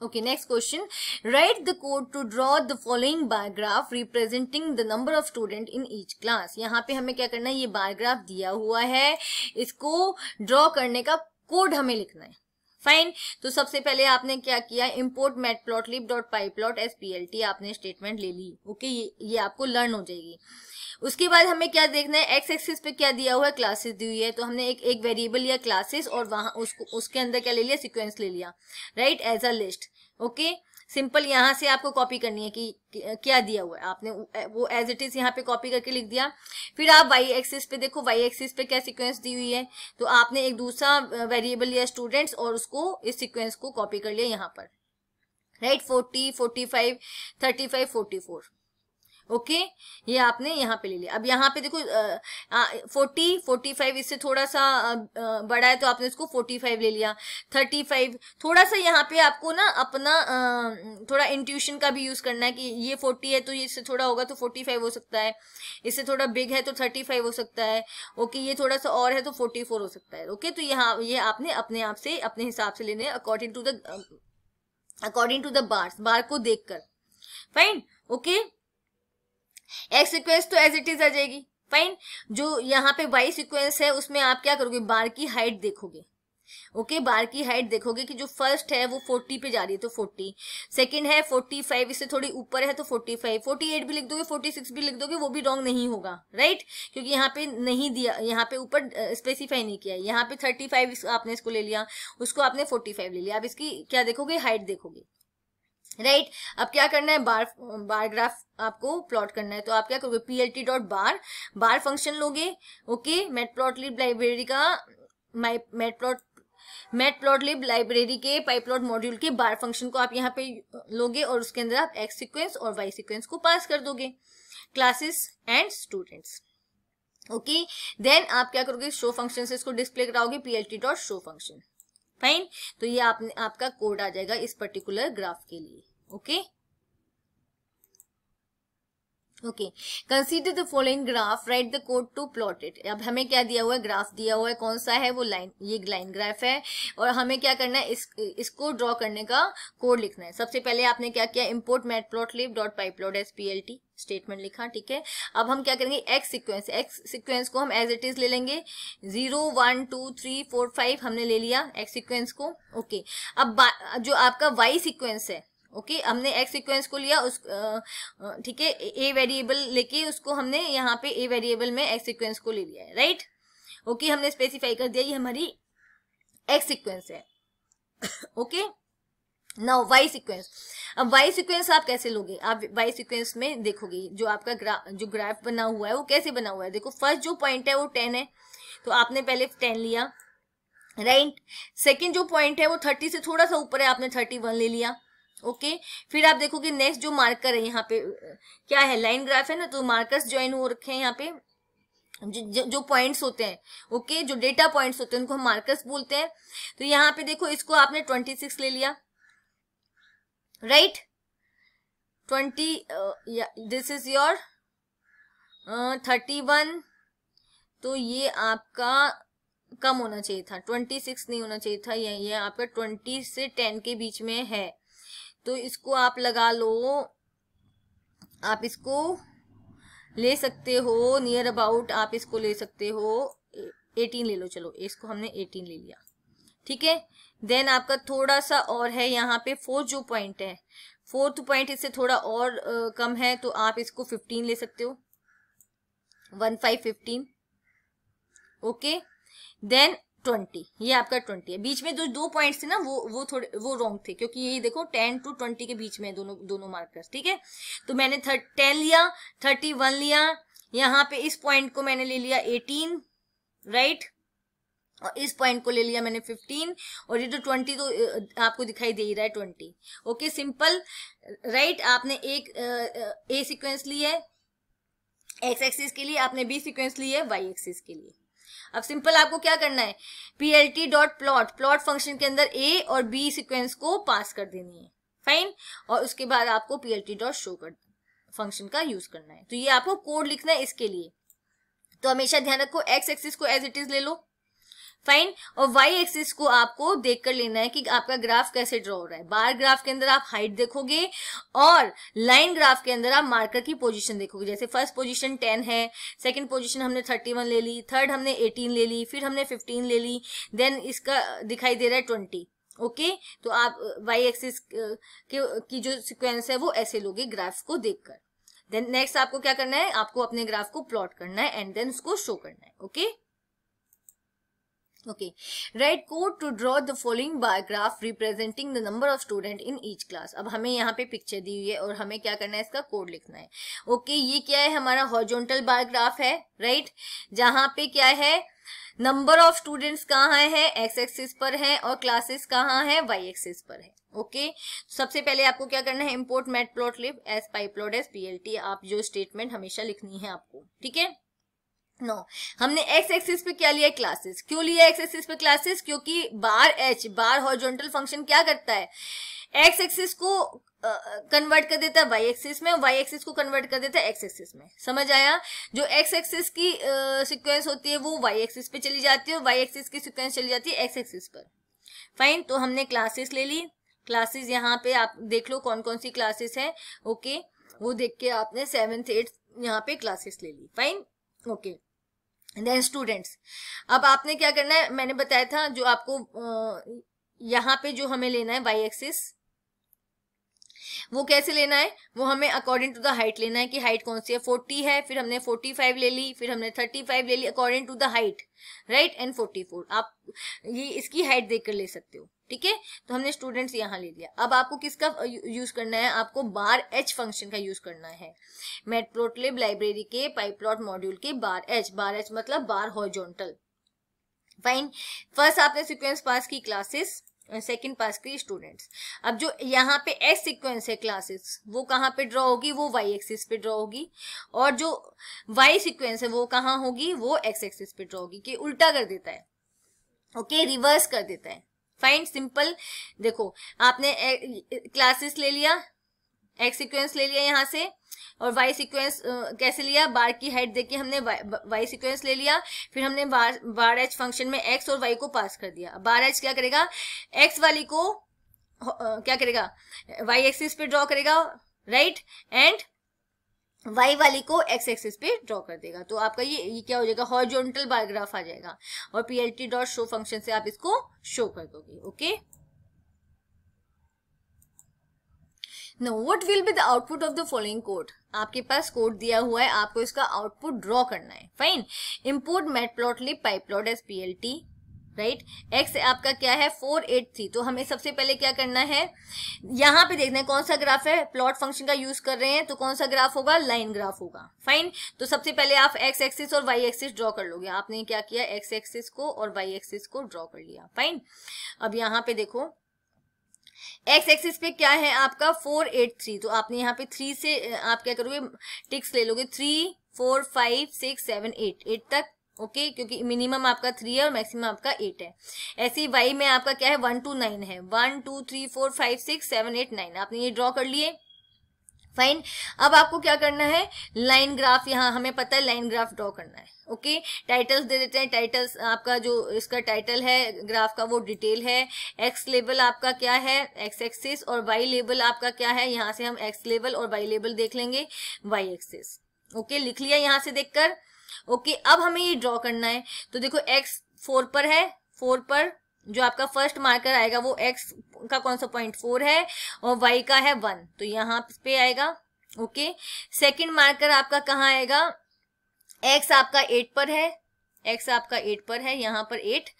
Okay, next question. Write the code to draw the following bar graph representing the number of student in each class. यहाँ पे हमें क्या करना है ये bar graph दिया हुआ है इसको draw करने का कोड हमें लिखना है फाइन तो सबसे पहले आपने क्या किया import plot lip dot pyplot as P L T आपने स्टेटमेंट ले ली ओके ये, ये आपको लर्न हो जाएगी उसके बाद हमें क्या देखना है एक्स एक्सिस पे क्या दिया हुआ है क्लासेस दी हुई है तो हमने एक एक वेरिएबल लिया क्लासेस और वहां उसको उसके अंदर क्या ले लिया सिक्वेंस ले लिया right as a list okay simple यहाँ से आपको कॉपी करनी है कि क्या दिया हुआ है आपने वो एज इट इज यहाँ पे कॉपी करके लिख दिया फिर आप वाई एक्सिस पे देखो वाई एक्सिस पे क्या सीक्वेंस दी हुई है तो आपने एक दूसरा वेरिएबल लिया स्टूडेंट्स और उसको इस सीक्वेंस को कॉपी कर लिया यहाँ पर right forty forty five thirty five forty four okay ये आपने यहाँ पे ले लिया अब यहाँ पे देखो फोर्टी फोर्टी फाइव इससे थोड़ा सा आ, बड़ा है तो आपने इसको फोर्टी फाइव ले लिया थर्टी फाइव थोड़ा सा यहाँ पे आपको ना अपना आ, थोड़ा इंट्यूशन का भी यूज करना है कि ये फोर्टी है तो ये इससे थोड़ा होगा तो फोर्टी फाइव हो सकता है इससे थोड़ा बिग है तो थर्टी फाइव हो सकता है ओके ये थोड़ा सा और है तो फोर्टी फोर हो सकता है ओके तो यहाँ ये आपने अपने आप से अपने हिसाब से लेने according to the according to the bars bar को देख कर fine okay okay? X sequence तो एज इट इज आ जाएगी फाइन जो यहाँ पे वाई सिक्वेंस है उसमें आप क्या करोगे बार की हाइट देखोगे ओके okay, बार की हाइट देखोगे कि जो फर्स्ट है वो फोर्टी पे जा रही है तो फोर्टी सेकंड है फोर्टी फाइव इससे थोड़ी ऊपर है तो फोर्टी फाइव फोर्टी एट भी लिख दोगे फोर्टी सिक्स भी लिख दोगे वो भी रॉन्ग नहीं होगा राइट क्योंकि यहाँ पे नहीं दिया यहाँ पे ऊपर स्पेसिफाई नहीं किया है यहाँ पे थर्टी फाइव आपने इसको ले लिया उसको आपने फोर्टी फाइव ले लिया आप इसकी क्या देखोगे हाइट देखोगे राइट right? अब क्या करना है बार बार ग्राफ आपको प्लॉट करना है तो आप क्या करोगे PLT T dot bar bar function लोगे ओके मेट लाइब्रेरी का my mat plot mat library के पाइपलॉट मॉड्यूल के बार फंक्शन को आप यहाँ पे लोगे और उसके अंदर आप एक्स सिक्वेंस और वाई सिक्वेंस को पास कर दोगे classes and students okay then आप क्या करोगे शो फंक्शन से इसको डिस्प्ले कराओगे PLT dot show function fine तो ये आप, आपका कोड आ जाएगा इस पर्टिकुलर ग्राफ के लिए okay okay consider the following graph right the code to plot it अब हमें क्या दिया हुआ है ग्राफ दिया हुआ है कौन सा है वो लाइन ये लाइन ग्राफ है और हमें क्या करना है इस, इसको ड्रॉ करने का कोड लिखना है सबसे पहले आपने क्या किया import matplotlib dot pyplot as P L T statement लिखा ठीक है अब हम क्या करेंगे एक्स सीक्वेंस एक्स सीक्वेंस को हम एज इट इज ले लेंगे zero one two three four five हमने ले लिया एक्स सीक्वेंस को ओके okay. अब जो आपका वाई सीक्वेंस है ओके okay, हमने एक्स सीक्वेंस को लिया उस ठीक है ए वेरिएबल लेके उसको हमने यहाँ पे ए वेरिएबल में एक्स सीक्वेंस को ले लिया है राइट ओके okay, हमने स्पेसिफाई कर दिया ये हमारी एक्स सीक्वेंस है *coughs* ओके नाउ वाई सीक्वेंस अब वाई सीक्वेंस आप कैसे लोगे आप वाई सीक्वेंस में देखोगे जो आपका ग्रा, जो ग्राफ बना हुआ है वो कैसे बना हुआ है देखो फर्स्ट जो पॉइंट है वो टेन है तो आपने पहले टेन लिया राइट right? सेकेंड जो पॉइंट है वो थर्टी से थोड़ा सा ऊपर है आपने थर्टी वन ले लिया ओके फिर आप देखोगे नेक्स्ट जो मार्कर है यहाँ पे क्या है लाइन ग्राफ है ना तो मार्कर्स ज्वाइन हो रखे हैं यहाँ पे जो, पॉइंट्स होते हैं ओके जो डेटा पॉइंट्स होते हैं उनको हम मार्कर्स बोलते हैं तो यहाँ पे देखो इसको आपने ट्वेंटी सिक्स ले लिया right twenty this is your thirty one तो ये आपका कम होना चाहिए था ट्वेंटी सिक्स नहीं होना चाहिए था ये ये आपका ट्वेंटी से टेन के बीच में है तो इसको आप लगा लो आप इसको ले सकते हो नियर अबाउट आप इसको ले सकते हो एटीन ले लो चलो इसको हमने एटीन ले लिया ठीक है देन आपका थोड़ा सा और है यहाँ पे फोर्थ जो पॉइंट है फोर्थ पॉइंट इससे थोड़ा और आ, कम है तो आप इसको फिफ्टीन ले सकते हो one five fifteen okay then twenty ये आपका ट्वेंटी है बीच में जो दो पॉइंट थे ना वो वो थोड़े वो रॉन्ग थे क्योंकि ये देखो टेन टू ट्वेंटी के बीच में दोनों दोनों मार्कर्स ठीक है तो मैंने टेन लिया थर्टी वन लिया यहाँ पे इस पॉइंट को मैंने ले लिया एटीन राइट और इस पॉइंट को ले लिया मैंने फिफ्टीन और ये जो ट्वेंटी तो आपको दिखाई दे ही रहा है ट्वेंटी ओके सिंपल राइट आपने एक ए सिक्वेंस ली है एक्स एक्सिस के लिए आपने बी सिक्वेंस ली है वाई एक्सिस के लिए अब सिंपल आपको क्या करना है P L T dot plot plot function के अंदर ए और बी सिक्वेंस को पास कर देनी है फाइन और उसके बाद आपको P L T dot show कर फंक्शन का यूज करना है तो ये आपको कोड लिखना है इसके लिए तो हमेशा ध्यान रखो एक्स एक्सिस को एज इट इज ले लो फाइन और वाई एक्सिस को आपको देख कर लेना है कि आपका ग्राफ कैसे ड्रॉ हो रहा है बार ग्राफ के अंदर आप हाइट देखोगे और लाइन ग्राफ के अंदर आप मार्कर की पोजीशन देखोगे जैसे फर्स्ट पोजीशन टेन है सेकंड पोजीशन हमने थर्टी वन ले ली थर्ड हमने एटीन ले ली फिर हमने फिफ्टीन ले ली देन इसका दिखाई दे रहा है ट्वेंटी ओके okay? तो आप वाई uh, एक्सिस uh, की जो सिक्वेंस है वो ऐसे लोगे ग्राफ को देखकर देन नेक्स्ट आपको क्या करना है आपको अपने ग्राफ को प्लॉट करना है एंड देन उसको शो करना है okay okay? Okay write code to draw the following bar graph representing the number of student in each class अब हमें यहाँ पे पिक्चर दी हुई है और हमें क्या करना है इसका कोड लिखना है ओके okay, ये क्या है हमारा हॉर्जोंटल बायोग्राफ है राइट right? जहाँ पे क्या है नंबर ऑफ स्टूडेंट्स कहाँ है एक्स एक्सिस पर है और क्लासेस कहाँ है वाई एक्सिस पर है ओके okay? सबसे पहले आपको क्या करना है import matplotlib as pyplot as PLT आप जो स्टेटमेंट हमेशा लिखनी है आपको ठीक है नो no. हमने एक्स एक्सिस पे क्या लिया क्लासेस क्यों लिया एक्स एक्सिस पे क्लासेस क्योंकि bar H bar horizontal function क्या करता है एक्स एक्सिस को कन्वर्ट कर देता है वाई एक्सिस में वाई एक्सिस को कन्वर्ट कर देता है एक्स एक्सिस में समझ आया जो एक्स एक्सिस की सिक्वेंस uh, होती है वो वाई एक्सिस पे चली जाती है वाई एक्सिस की सिक्वेंस चली जाती है एक्स एक्सिस पर फाइन तो हमने क्लासेस ले ली क्लासेस यहाँ पे आप देख लो कौन कौन सी क्लासेस है ओके okay? वो देख के आपने सेवेंथ एट्थ यहाँ पे क्लासेस ले ली fine okay okay. Then students अब आपने क्या करना है मैंने बताया था जो आपको यहाँ पे जो हमें लेना है वाई एक्सिस वो कैसे लेना है वो हमें अकॉर्डिंग टू द हाइट लेना है कि हाइट कौन सी है फोर्टी है फिर हमने फोर्टी फाइव ले ली फिर हमने थर्टी फाइव ले ली according to the height right and forty four आप ये इसकी हाइट देखकर ले सकते हो ठीक है तो हमने स्टूडेंट्स यहाँ ले लिया अब आपको किसका यूज करना है आपको बार एच फंक्शन का यूज करना है मेटप्लोटलिब लाइब्रेरी के पाइपलॉट मॉड्यूल के बार एच बार एच मतलब बार हॉर्जोनटल फाइन फर्स्ट आपने सिक्वेंस पास की क्लासेस सेकेंड पास की स्टूडेंट्स अब जो यहाँ पे एक्स सिक्वेंस है क्लासेस वो कहाँ पे ड्रॉ होगी वो वाई एक्सिस पे ड्रॉ होगी और जो वाई सिक्वेंस है वो कहाँ होगी वो एक्स एक्सिस पे ड्रॉ होगी कि उल्टा कर देता है ओके okay, रिवर्स कर देता है फाइंड सिंपल देखो आपने क्लासेस ले लिया एक्स सिक्वेंस ले लिया यहाँ से और वाई सीक्वेंस कैसे लिया बार की हेड देके हमने वाई सीक्वेंस ले लिया फिर हमने बार बार एच फंक्शन में एक्स और वाई को पास कर दिया बार एच क्या करेगा एक्स वाली को क्या करेगा वाई एक्सिस पे ड्रॉ करेगा राइट एंड वाई वाली को एक्स एक्सिस पे ड्रॉ कर देगा तो आपका ये ये क्या हो जाएगा हॉर्जोनटल बायोग्राफ आ जाएगा और पीएलटी डॉट शो फंक्शन से आप इसको शो कर दोगे okay no what will be the output of the following code आपके पास कोड दिया हुआ है आपको इसका आउटपुट ड्रॉ करना है fine import plot lib pyplot as T right X आपका क्या है फोर एट थ्री तो हमें सबसे पहले क्या करना है यहाँ पे देखना है कौन सा ग्राफ है प्लॉट फंक्शन का यूज कर रहे हैं तो कौन सा ग्राफ होगा लाइन ग्राफ होगा फाइन तो सबसे पहले आप एक्स एक्सिस और वाई एक्सिस ड्रॉ कर लोगे आपने क्या किया एक्स एक्सिस को और वाई एक्सिस को ड्रॉ कर लिया फाइन अब यहाँ पे देखो एक्स एक्सिस पे क्या है आपका फोर एट थ्री तो आपने यहाँ पे थ्री से आप क्या करोगे टिक्स ले लोगे three four five six seven eight eight तक ओके okay? क्योंकि मिनिमम आपका थ्री है और मैक्सिमम आपका एट है ऐसे वाई में आपका क्या है वन टू नाइन है one two three four five six seven eight nine आपने ये ड्रॉ कर लिए फाइन अब आपको क्या करना है लाइन ग्राफ यहाँ हमें पता है लाइन ग्राफ ड्रॉ करना है ओके टाइटल्स दे देते हैं टाइटल्स आपका जो इसका टाइटल है ग्राफ का वो डिटेल है एक्स लेवल आपका क्या है एक्स एक्सिस और वाई लेवल आपका क्या है यहाँ से हम एक्स लेवल और वाई लेवल देख लेंगे वाई एक्सिस ओके लिख लिया यहाँ से देखकर ओके अब हमें ये ड्रॉ करना है तो देखो एक्स फोर पर है फोर पर जो आपका फर्स्ट मार्कर आएगा वो एक्स का कौन सा पॉइंट फोर है और वाई का है वन तो यहाँ पे आएगा ओके सेकंड मार्कर आपका कहाँ आएगा एक्स आपका एट पर है एक्स आपका एट पर है यहाँ पर एट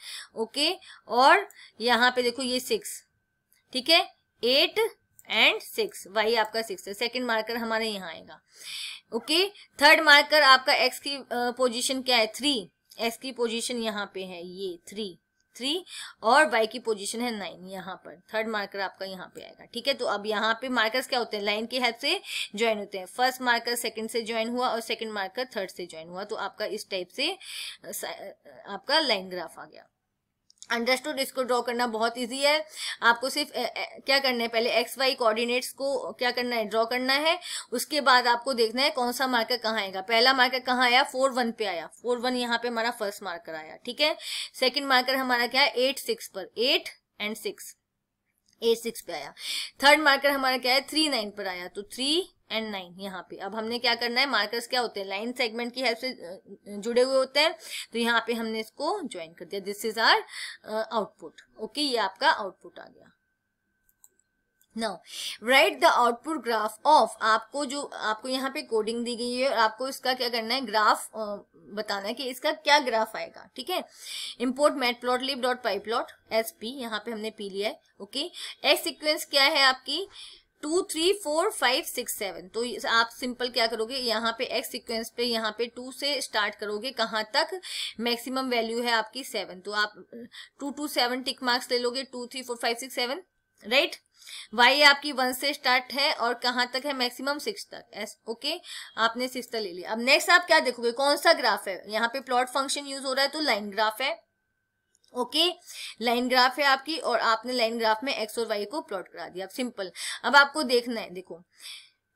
ओके और यहाँ पे देखो ये सिक्स ठीक है एट एंड सिक्स वही आपका सिक्स है सेकेंड मार्कर हमारे यहाँ आएगा ओके थर्ड मार्कर आपका एक्स की पोजीशन क्या है थ्री एक्स की पोजीशन यहाँ पे है ये थ्री थ्री और वाई की पोजीशन है नाइन यहाँ पर थर्ड मार्कर आपका यहाँ पे आएगा ठीक है तो अब यहाँ पे मार्कर्स क्या होते हैं लाइन की हेल्प से ज्वाइन होते हैं फर्स्ट मार्कर सेकंड से ज्वाइन हुआ और सेकंड मार्कर थर्ड से ज्वाइन हुआ तो आपका इस टाइप से आपका लाइन ग्राफ आ गया अंडरस्टूड इसको ड्रॉ करना बहुत इजी है आपको सिर्फ क्या करना है पहले एक्स वाई कोऑर्डिनेट्स को क्या करना है ड्रॉ करना है उसके बाद आपको देखना है कौन सा मार्कर कहाँ आएगा पहला मार्कर कहाँ आया फोर वन पे आया फोर वन यहाँ पे हमारा फर्स्ट मार्कर आया ठीक है सेकेंड मार्कर हमारा क्या है एट सिक्स पर eight and six eight six पे आया थर्ड मार्कर हमारा क्या है थ्री नाइन पर आया तो थ्री एंड नाइन यहाँ पे अब हमने क्या करना है मार्कर्स क्या होते हैं लाइन सेगमेंट की हेल्प से जुड़े हुए होते हैं तो यहाँ पे हमने इसको ज्वाइन कर दिया this is our output okay ये आपका आउटपुट आ गया now write the output graph of आपको जो आपको यहाँ पे कोडिंग दी गई है और आपको इसका क्या करना है ग्राफ बताना है कि इसका क्या ग्राफ आएगा ठीक है import plot lip dot pyplot as P यहाँ पे हमने पी लिया है ओके एक्स सिक्वेंस क्या है आपकी two three four five six seven तो आप सिंपल क्या करोगे यहाँ पे एक्स सिक्वेंस पे यहाँ पे टू से स्टार्ट करोगे कहाँ तक मैक्सिमम वैल्यू है आपकी सेवन तो आप two two seven tick marks ले लोगे two three four five six seven right Y आपकी वन से स्टार्ट है और कहाँ तक है मैक्सिमम सिक्स तक एस ओके आपने सिक्स तक ले लिया अब नेक्स्ट आप क्या देखोगे कौन सा ग्राफ है यहाँ पे प्लॉट फंक्शन यूज हो रहा है तो लाइन ग्राफ है ओके लाइन ग्राफ है आपकी और आपने लाइन ग्राफ में एक्स और वाई को प्लॉट करा दिया सिंपल अब आपको देखना है देखो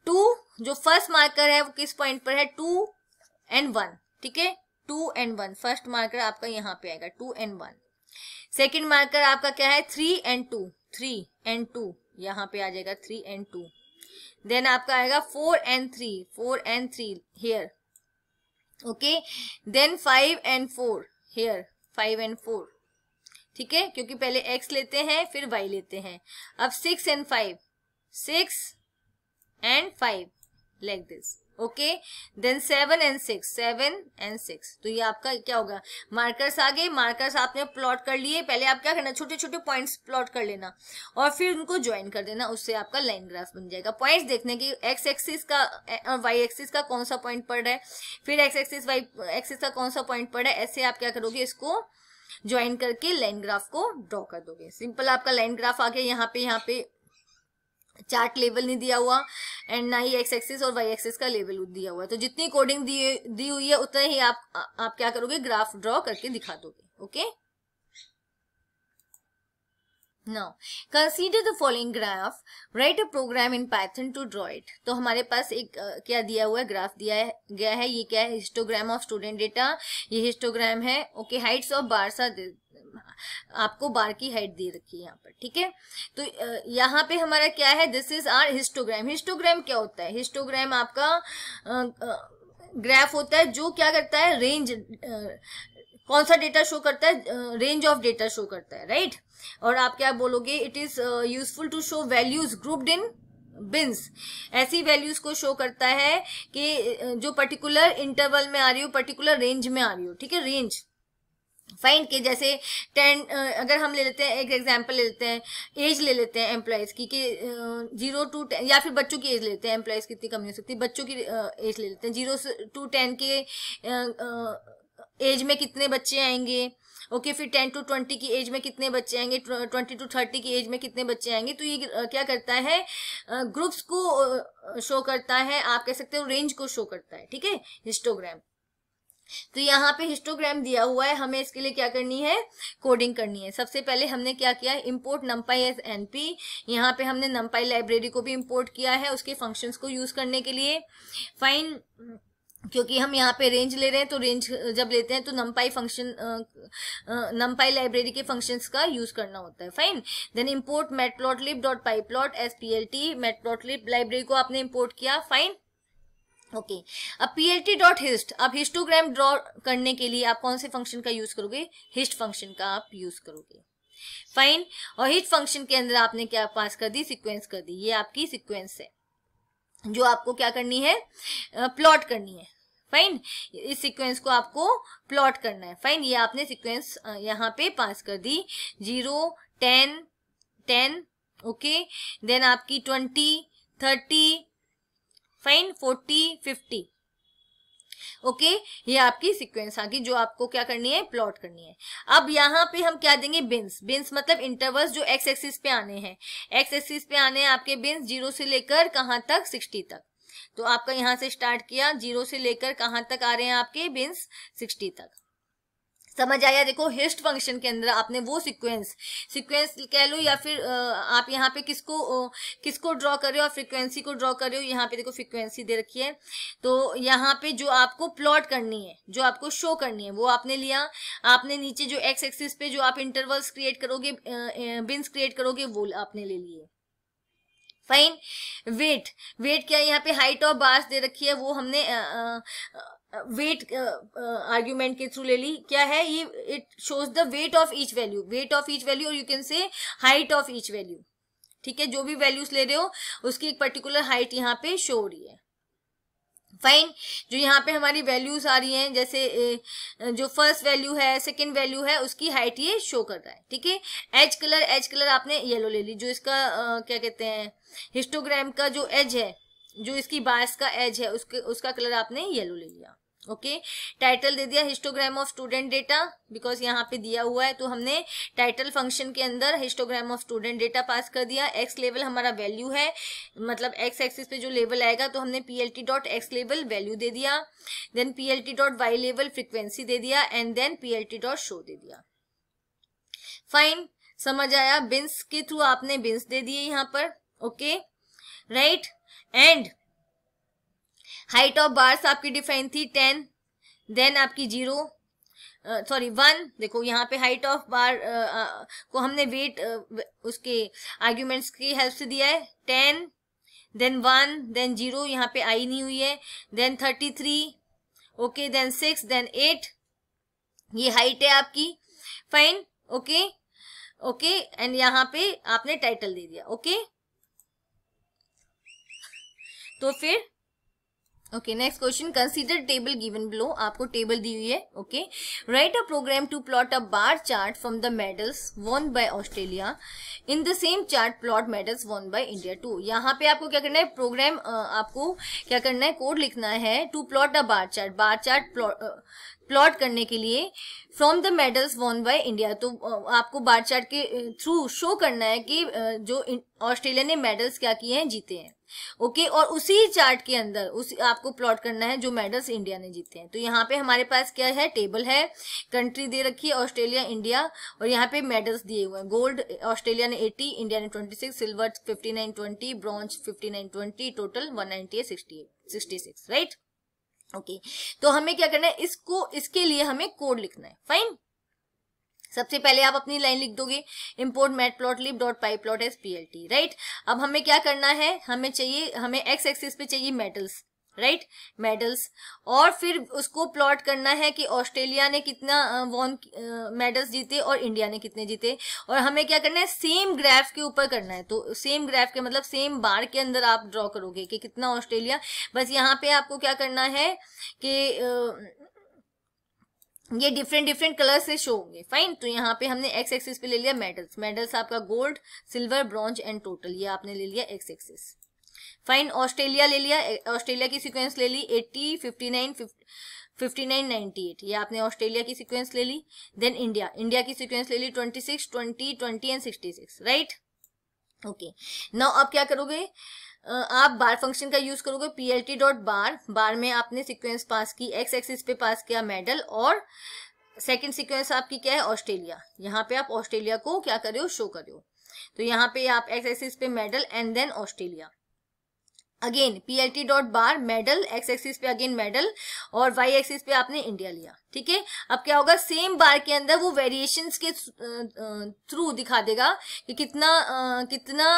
टू जो फर्स्ट मार्कर है वो किस पॉइंट पर है टू एंड वन ठीक है two and one first marker आपका यहाँ पे आएगा two and one second marker आपका क्या है three and two three and two यहाँ पे आ जाएगा थ्री एंड टू देन आपका आएगा four and three four and three here okay then five and four here five and four ठीक है क्योंकि पहले एक्स लेते हैं फिर वाई लेते हैं अब six and five six and five like this okay then seven and six seven and six तो ये आपका क्या होगा मार्कर्स आ गए मार्कर्स आपने प्लॉट कर लिए पहले आप क्या करना छोटे छोटे पॉइंट्स प्लॉट कर लेना और फिर उनको ज्वाइन कर देना उससे आपका लाइन ग्राफ बन जाएगा पॉइंट्स देखने की एक्स एक्सिस का वाई एक्सिस का कौन सा पॉइंट पड़ रहा है फिर एक्स एक्सिस वाई एक्सिस का कौन सा पॉइंट पड़ रहा है ऐसे आप क्या करोगे इसको ज्वाइन करके लाइन ग्राफ को ड्रॉ कर दोगे सिंपल आपका लाइन ग्राफ आ गया यहाँ पे यहाँ पे चार्ट लेवल नहीं दिया हुआ एंड ना ही एक्स एक्सिस और वाई एक्सिस का लेवल दिया हुआ तो जितनी कोडिंग दी दी हुई है उतना ही आप आप क्या करोगे ग्राफ ड्रॉ करके दिखा दोगे okay Now, consider the following graph. Write a program in Python to draw it. तो हमारे पास एक uh, क्या दिया हुआ है ग्राफ दिया है, गया है ये क्या है हिस्टोग्राम ऑफ स्टूडेंट डेटा ये हिस्टोग्राम है ओके हाइट्स ऑफ बारसा आपको बार की हाइट दे रखी है यहाँ पर ठीक है तो यहाँ पे हमारा क्या है this is our histogram histogram क्या होता है हिस्टोग्राम आपका ग्राफ होता है जो क्या करता है रेंज कौन सा डेटा शो करता है रेंज ऑफ डेटा शो करता है राइट right? और आप क्या बोलोगे it is useful to show values grouped in bins ऐसी वैल्यूज को शो करता है कि uh, जो पर्टिकुलर इंटरवल में आ रही हो पर्टिकुलर रेंज में आ रही हो ठीक है रेंज फाइंड के जैसे टेन uh, अगर हम ले लेते हैं एक एग्जांपल ले लेते हैं एज ले लेते हैं एम्प्लॉयज की कि जीरो टू टेन या फिर बच्चों की एज लेते हैं एम्प्लॉयज कितनी कमी हो सकती है बच्चों की एज uh, ले लेते हैं जीरो टू टेन के एज में कितने बच्चे आएंगे ओके फिर टेन टू ट्वेंटी की एज में कितने बच्चे आएंगे ट्वेंटी टू थर्टी की एज में कितने बच्चे आएंगे तो ये क्या करता है ग्रुप्स को शो करता है आप कह सकते हो रेंज को शो करता है ठीक है हिस्टोग्राम तो यहाँ पे हिस्टोग्राम दिया हुआ है हमें इसके लिए क्या करनी है कोडिंग करनी है सबसे पहले हमने क्या किया है import numpy as N P यहाँ पे हमने नम्पाई लाइब्रेरी को भी इम्पोर्ट किया है उसके फंक्शंस को यूज करने के लिए फाइन क्योंकि हम यहाँ पे रेंज ले रहे हैं तो रेंज जब लेते हैं तो नमपाई फंक्शन नमपाई लाइब्रेरी के फंक्शंस का यूज करना होता है fine then import matplotlib dot pyplot as P L T matplotlib library को आपने इम्पोर्ट किया फाइन ओके okay. अब पीएलटी डॉट हिस्ट अब हिस्टोग्राम ड्रॉ करने के लिए आप कौन से फंक्शन का यूज करोगे हिस्ट फंक्शन का आप यूज करोगे फाइन और हिस्ट फंक्शन के अंदर आपने क्या पास कर दी सिक्वेंस कर दी ये आपकी सिक्वेंस है जो आपको क्या करनी है प्लॉट करनी है फाइन इस सीक्वेंस को आपको प्लॉट करना है फाइन ये आपने सीक्वेंस यहाँ पे पास कर दी zero ten ten okay then आपकी twenty thirty fine forty fifty okay ये आपकी सिक्वेंस आगे जो आपको क्या करनी है प्लॉट करनी है अब यहाँ पे हम क्या देंगे बिन्स बिन्स मतलब इंटरवल्स जो एक्स एक्सिस पे आने हैं एक्स एक्सिस पे आने हैं आपके बिन्स जीरो से लेकर कहाँ तक सिक्सटी तक तो आपका यहाँ से स्टार्ट किया जीरो से लेकर कहाँ तक आ रहे हैं आपके बिन्स सिक्सटी तक समझ आया देखो हिस्ट फंक्शन के अंदर आपने वो सीक्वेंस सीक्वेंस कह लो या फिर आप यहाँ पे किसको किसको ड्रॉ कर रहे हो और फ्रीक्वेंसी को ड्रॉ कर रहे हो यहाँ पे देखो फ्रीक्वेंसी दे रखी है तो यहाँ पे जो आपको प्लॉट करनी है जो आपको शो करनी है वो आपने लिया आपने नीचे जो एक्स एक्सिस पे जो आप इंटरवल्स क्रिएट करोगे बिन्स क्रिएट करोगे वो आपने ले लिए फाइन वेट वेट क्या यहाँ पे हाइट और बार्स दे रखी है वो हमने आ, आ, वेट आर्ग्यूमेंट uh, uh, के थ्रू ले ली क्या है ये it shows the weight of each value weight of each value और you can say height of each value ठीक है जो भी वैल्यूज ले रहे हो उसकी एक पर्टिकुलर हाइट यहाँ पे शो हो रही है फाइन जो यहाँ पे हमारी वैल्यूज आ रही हैं जैसे जो फर्स्ट वैल्यू है सेकंड वैल्यू है उसकी हाइट ये शो कर रहा है ठीक है एज कलर एज कलर आपने येलो ले ली जो इसका आ, क्या कहते हैं हिस्टोग्राम का जो एज है जो इसकी बास का एज है उसके उसका कलर आपने येलो ले लिया ओके okay? टाइटल दे दिया histogram of student data because यहाँ पे दिया हुआ है तो हमने टाइटल फंक्शन के अंदर histogram of student data pass कर दिया एक्स लेवल हमारा वैल्यू है मतलब एक्स एक्सिस पे जो लेवल आएगा तो हमने P L T dot X लेवल वैल्यू दे दिया then P L T dot Y लेवल फ्रिक्वेंसी दे दिया and then P L T dot show दे दिया फाइन समझ आया बिन्स के थ्रू आपने बिन्स दे दिए यहाँ पर okay right and height of bars आपकी डिफाइन थी टेन देन आपकी जीरो सॉरी वन देखो यहाँ पे हाइट ऑफ बार को हमने वेट uh, उसके आर्ग्यूमेंट्स की हेल्प से दिया है ten then one then zero यहाँ पे आई नहीं हुई है then thirty three okay then six then eight ये हाइट है आपकी फाइन ओके ओके एंड यहाँ पे आपने टाइटल दे दिया ओके okay? तो फिर okay next question consider table given below आपको टेबल दी हुई है okay right a program to plot a bar chart from the medals won by Australia in the same chart plot medals won by India too यहाँ पे आपको क्या करना है प्रोग्राम आपको क्या करना है कोड लिखना है to plot a bar chart bar chart plot करने के लिए from the medals won by India तो आपको बार चार्ट के थ्रू शो करना है कि जो ऑस्ट्रेलिया ने मेडल्स क्या किए हैं जीते हैं ओके okay, और उसी चार्ट के अंदर उस आपको प्लॉट करना है जो मेडल्स इंडिया ने जीते हैं तो यहाँ पे हमारे पास क्या है टेबल है कंट्री दे रखी है ऑस्ट्रेलिया इंडिया और यहाँ पे मेडल्स दिए हुए हैं गोल्ड ऑस्ट्रेलिया ने 80 इंडिया ने 26 silver 59 20 bronze 59 20 total 198 ninety sixty right okay तो हमें क्या करना है इसको इसके लिए हमें कोड लिखना है फाइन सबसे पहले आप अपनी लाइन लिख दोगे import plot lip dot pyplot as P L T right अब हमें क्या करना है हमें चाहिए हमें एक्स एक्सिस पे चाहिए मेटल्स राइट right? मेडल्स और फिर उसको प्लॉट करना है कि ऑस्ट्रेलिया ने कितना वॉन मेडल्स जीते और इंडिया ने कितने जीते और हमें क्या करना है सेम ग्राफ के ऊपर करना है तो सेम ग्राफ के मतलब सेम बार के अंदर आप ड्रॉ करोगे कि कितना ऑस्ट्रेलिया बस यहाँ पे आपको क्या करना है कि ये डिफरेंट डिफरेंट कलर से शो होंगे फाइन तो यहाँ पे हमने एक्स एक्सिस पे ले लिया मेडल्स मेडल्स आपका gold silver bronze and total ये आपने ले लिया एक्स एक्सिस फाइन ऑस्ट्रेलिया ले लिया ऑस्ट्रेलिया की सीक्वेंस ले ली eighty fifty nine fifty nine ninety eight ये आपने ऑस्ट्रेलिया की सीक्वेंस ले ली देन इंडिया इंडिया की सीक्वेंस ले ली twenty six twenty twenty and sixty six right okay now आप क्या करोगे आप बार फंक्शन का यूज करोगे P L T dot bar bar में आपने सिक्वेंस पास की एक्स एक्सिस पे पास किया मेडल और सेकेंड सिक्वेंस आपकी क्या है ऑस्ट्रेलिया यहाँ पे आप ऑस्ट्रेलिया को क्या करे हो शो करे हो तो यहाँ पे आप एक्स एक्सिस पे medal and then Australia again P L T dot bar medal X axis पे अगेन मेडल और वाई एक्सिस पे आपने इंडिया लिया ठीक है अब क्या होगा सेम बार के अंदर वो वेरिएशन के थ्रू दिखा देगा कि कितना कितना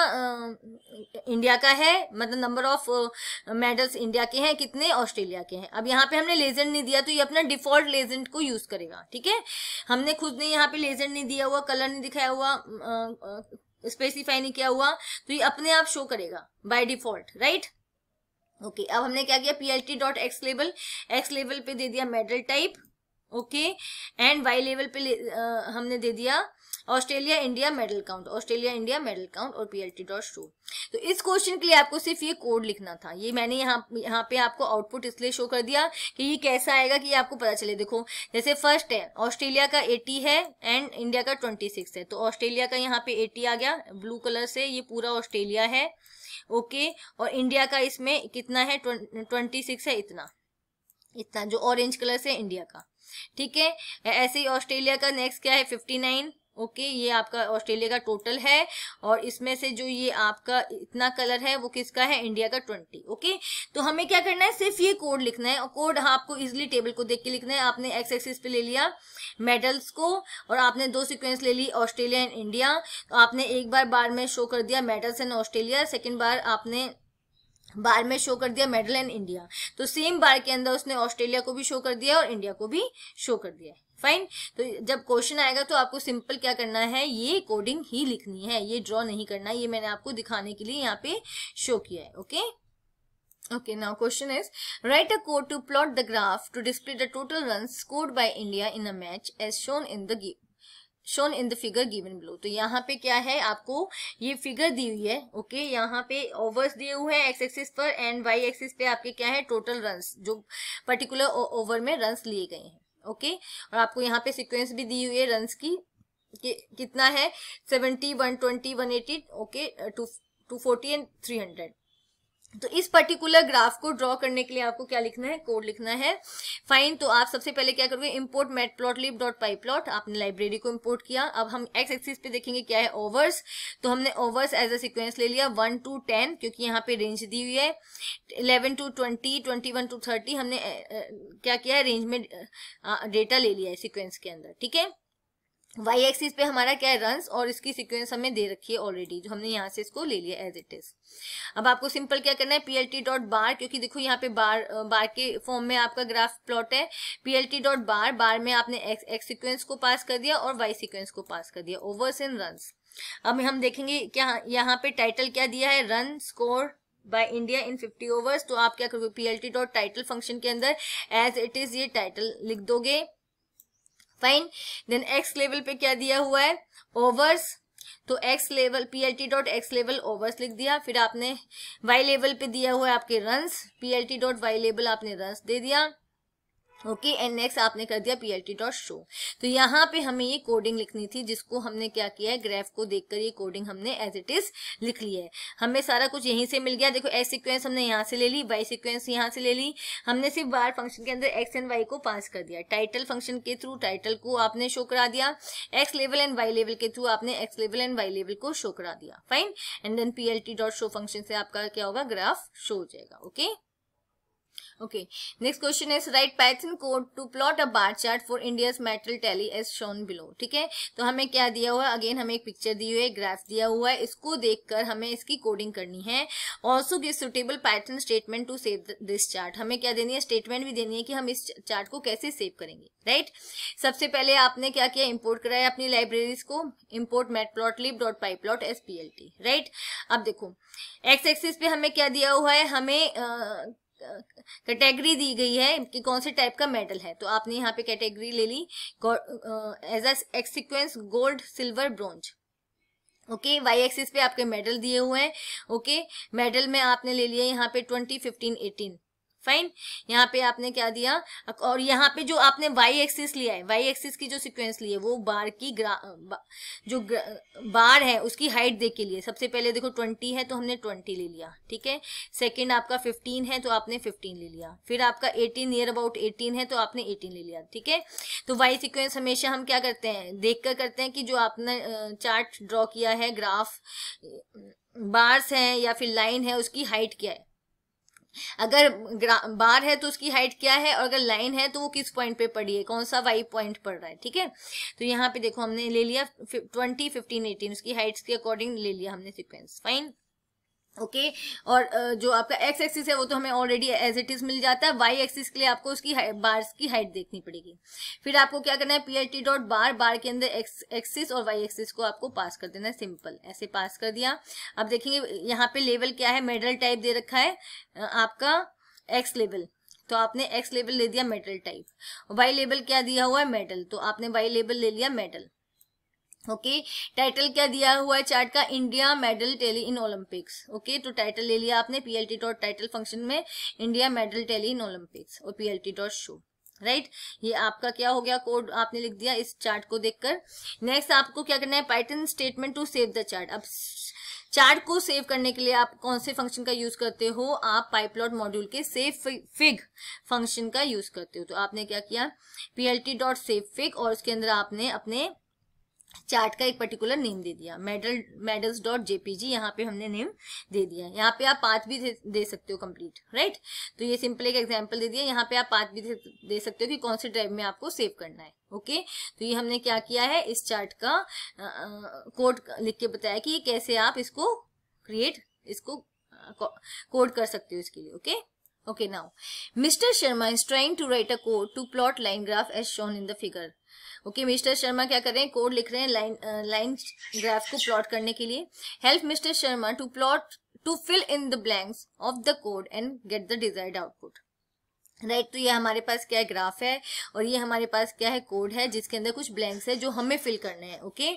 इंडिया का है मतलब नंबर ऑफ मेडल्स इंडिया के हैं कितने ऑस्ट्रेलिया के हैं अब यहाँ पे हमने लेजेंड नहीं दिया तो ये अपना डिफॉल्ट लेजेंड को यूज करेगा ठीक है हमने खुद ने यहाँ पे लेजेंड नहीं दिया हुआ कलर नहीं दिखाया हुआ स्पेसिफाई नहीं किया हुआ तो ये अपने आप शो करेगा बाय डिफॉल्ट राइट ओके अब हमने क्या किया P L T dot X level X level पे दे दिया medal type okay and Y level पे ले, आ, हमने दे दिया Australia India medal count Australia India medal count और पी डॉट शो तो इस क्वेश्चन के लिए आपको सिर्फ ये कोड लिखना था ये मैंने यहाँ यहाँ पे आपको आउटपुट इसलिए शो कर दिया कि ये कैसा आएगा कि ये आपको पता चले देखो जैसे फर्स्ट है ऑस्ट्रेलिया का एटी है एंड इंडिया का ट्वेंटी सिक्स है तो ऑस्ट्रेलिया का यहाँ पे एटी आ गया ब्लू कलर से ये पूरा ऑस्ट्रेलिया है ओके और इंडिया का इसमें कितना है ट्वेंटी सिक्स है इतना इतना जो ऑरेंज कलर से इंडिया का ठीक है ऐसे ही ऑस्ट्रेलिया का नेक्स्ट क्या है फिफ्टी नाइन ओके okay, ये आपका ऑस्ट्रेलिया का टोटल है और इसमें से जो ये आपका इतना कलर है वो किसका है इंडिया का ट्वेंटी ओके okay? तो हमें क्या करना है सिर्फ ये कोड लिखना है और कोड हाँ आपको इजिली टेबल को देख के लिखना है आपने एक्स एक्सिस पे ले लिया मेडल्स को और आपने दो सिक्वेंस ले ली ऑस्ट्रेलिया एंड इंडिया तो आपने एक बार बार में शो कर दिया medals and Australia second bar आपने बार में शो कर दिया मेडल एंड इंडिया तो सेम बार के अंदर उसने ऑस्ट्रेलिया को भी शो कर दिया और इंडिया को भी शो कर दिया फाइन तो जब क्वेश्चन आएगा तो आपको सिंपल क्या करना है ये कोडिंग ही लिखनी है ये ड्रॉ नहीं करना ये मैंने आपको दिखाने के लिए यहाँ पे शो किया है okay okay now question is write a code to plot the graph to display the total run scored by India in a match as shown in the give shown in the figure given below तो यहाँ पे क्या है आपको ये figure दी हुई है okay okay? यहाँ पे ओवर्स दिए हुए हैं एक्स एक्सिस पर एंड वाई एक्सिस पे आपके क्या है टोटल रन जो पर्टिकुलर ओवर में रन लिए गए हैं ओके और आपको यहाँ पे सिक्वेंस भी दी हुई है रन की कि, कितना है seventy one twenty one eighty okay two two forty and three hundred तो इस पर्टिकुलर ग्राफ को ड्रॉ करने के लिए आपको क्या लिखना है कोड लिखना है फाइन तो आप सबसे पहले क्या करोगे import plot lip dot pyplot आपने लाइब्रेरी को इम्पोर्ट किया अब हम एक्स एक्सिस पे देखेंगे क्या है ओवर्स तो हमने ओवर्स एज अ सीक्वेंस ले लिया वन टू टेन क्योंकि यहाँ पे रेंज दी हुई है eleven to twenty twenty one to thirty हमने क्या किया है रेंज में डेटा ले लिया है सिक्वेंस के अंदर ठीक है वाई एक्सिस पे हमारा क्या है रन्स और इसकी सिक्वेंस हमें दे रखी है ऑलरेडी जो हमने यहाँ से इसको ले लिया एज इट इज अब आपको सिंपल क्या करना है पीएलटी डॉट बार क्योंकि देखो यहाँ पे बार बार के फॉर्म में आपका ग्राफ प्लॉट है पीएलटी डॉट बार बार में आपने एक्स एक्स सिक्वेंस को पास कर दिया और वाई सिक्वेंस को पास कर दिया ओवर्स इन रन अब हम देखेंगे क्या यहाँ पे टाइटल क्या दिया है run score by India in 50 overs तो आप क्या करोगे पीएलटी डॉट टाइटल फंक्शन के अंदर एज इट इज ये टाइटल लिख दोगे फाइन देन एक्स लेवल पे क्या दिया हुआ है ओवर्स तो X level P L T dot X level overs लिख दिया फिर आपने वाई लेवल पे दिया हुआ है आपके run P L T dot Y लेवल आपने रन दे दिया ओके एंड नेक्स्ट आपने कर दिया P L T dot show तो यहाँ पे हमें ये कोडिंग लिखनी थी जिसको हमने क्या किया है ग्राफ को देखकर ये कोडिंग हमने एज इट इज लिख ली है हमें सारा कुछ यहीं से मिल गया देखो एस सीक्वेंस हमने यहाँ से ले ली वाई सीक्वेंस यहाँ से ले ली हमने सिर्फ बार फंक्शन के अंदर एक्स एंड वाई को पास कर दिया टाइटल फंक्शन के थ्रू टाइटल को आपने शो करा दिया X level and Y level के थ्रू आपने X level and Y level को शो करा दिया fine and then P L T dot show function से आपका क्या होगा ग्राफ शो हो जाएगा okay okay? Okay next question is write Python code to plot a bar chart for India's metal tally as shown below. ठीक है तो हमें क्या दिया हुआ है अगेन हमें एक पिक्चर दी हुई है ग्राफ दिया हुआ है इसको देखकर हमें इसकी कोडिंग करनी है also give suitable Python statement to save this chart हमें क्या देनी है स्टेटमेंट भी देनी है कि हम इस चार्ट को कैसे सेव करेंगे राइट सबसे पहले आपने क्या किया इम्पोर्ट कराया अपनी लाइब्रेरीज को import lib dot pyplot as P L T right अब देखो एक्स एक्सिस पे हमें क्या दिया हुआ है हमें कैटेगरी दी गई है कि कौन से टाइप का मेडल है तो आपने यहाँ पे कैटेगरी ले ली as X sequence gold silver bronze okay Y axis पे आपके मेडल दिए हुए हैं ओके मेडल में आपने ले लिया यहाँ पे ट्वेंटी फिफ्टीन एटीन फाइन यहाँ पे आपने क्या दिया और यहाँ पे जो आपने वाई एक्सिस लिया है वाई एक्सिस की जो सिक्वेंस ली है वो बार की ग्रा, बा, जो ग्रा, बार है उसकी हाइट देख के लिए सबसे पहले देखो ट्वेंटी है तो हमने ट्वेंटी ले लिया ठीक है सेकेंड आपका फिफ्टीन है तो आपने फिफ्टीन ले लिया फिर आपका एटीन नियर अबाउट एटीन है तो आपने एटीन ले लिया ठीक है तो वाई सिक्वेंस हमेशा हम क्या करते हैं देख कर करते हैं कि जो आपने चार्ट ड्रॉ किया है ग्राफ बार्स हैं या फिर लाइन है उसकी हाइट क्या है अगर बार है तो उसकी हाइट क्या है और अगर लाइन है तो वो किस पॉइंट पे पड़ी है कौन सा वाई पॉइंट पड़ रहा है ठीक है तो यहाँ पे देखो हमने ले लिया ट्वेंटी फिफ्टीन एटीन उसकी हाइट्स के अकॉर्डिंग ले लिया हमने सिक्वेंस फाइन ओके okay, और जो आपका एक्स एक्सिस है वो तो हमें ऑलरेडी एज इट इज मिल जाता है वाई एक्सिस के लिए आपको उसकी बार्स की हाइट देखनी पड़ेगी फिर आपको क्या करना है P L T dot bar bar के अंदर एक्सिस और वाई एक्सिस को आपको पास कर देना है सिंपल ऐसे पास कर दिया अब देखेंगे यहाँ पे लेवल क्या है मेडल टाइप दे रखा है आपका एक्स लेवल तो आपने एक्स लेवल ले दिया मेटल टाइप वाई लेवल क्या दिया हुआ है मेटल तो आपने वाई लेवल ले लिया मेटल ओके okay, टाइटल क्या दिया हुआ है चार्ट का India medal tally in Olympics okay तो टाइटल ले लिया आपने पीएलटी डॉट टाइटल फंक्शन में India medal tally in Olympics और पीएलटी डॉट शो राइट ये आपका क्या हो गया कोड आपने लिख दिया इस चार्ट को देखकर नेक्स्ट आपको क्या करना है Python statement to save the chart अब चार्ट को सेव करने के लिए आप कौन से फंक्शन का यूज करते हो आप पाइपलॉट मॉड्यूल के सेव फिग फंक्शन का यूज करते हो तो आपने क्या किया पीएलटी डॉट सेव फिग और उसके अंदर आपने अपने चार्ट का एक पर्टिकुलर नेम दे दिया मेडल मेडल्स डॉट जेपीजी यहाँ पे हमने नेम तो दे दिया यहाँ पे आप पाथ भी दे, सकते हो कंप्लीट राइट तो ये सिंपल एक एग्जांपल दे दिया यहाँ पे आप पाथ भी दे, दे सकते हो कि कौन से ड्राइव में आपको सेव करना है ओके तो ये हमने क्या किया है इस चार्ट का कोड लिख के बताया कि ये कैसे आप इसको क्रिएट इसको कोड कर सकते हो इसके लिए okay Okay, now, Mr. Sharma is trying to write a code to plot line graph as shown in the figure. Okay mister Sharma क्या कर रहे हैं कोड लिख रहे हैं लाइन लाइन ग्राफ को प्लॉट करने के लिए help mister Sharma to plot to fill in the blanks of the code and get the desired output right right, तो ये हमारे पास क्या है ग्राफ है और ये हमारे पास क्या है कोड है जिसके अंदर कुछ ब्लैंक्स है जो हमें फिल करने हैं okay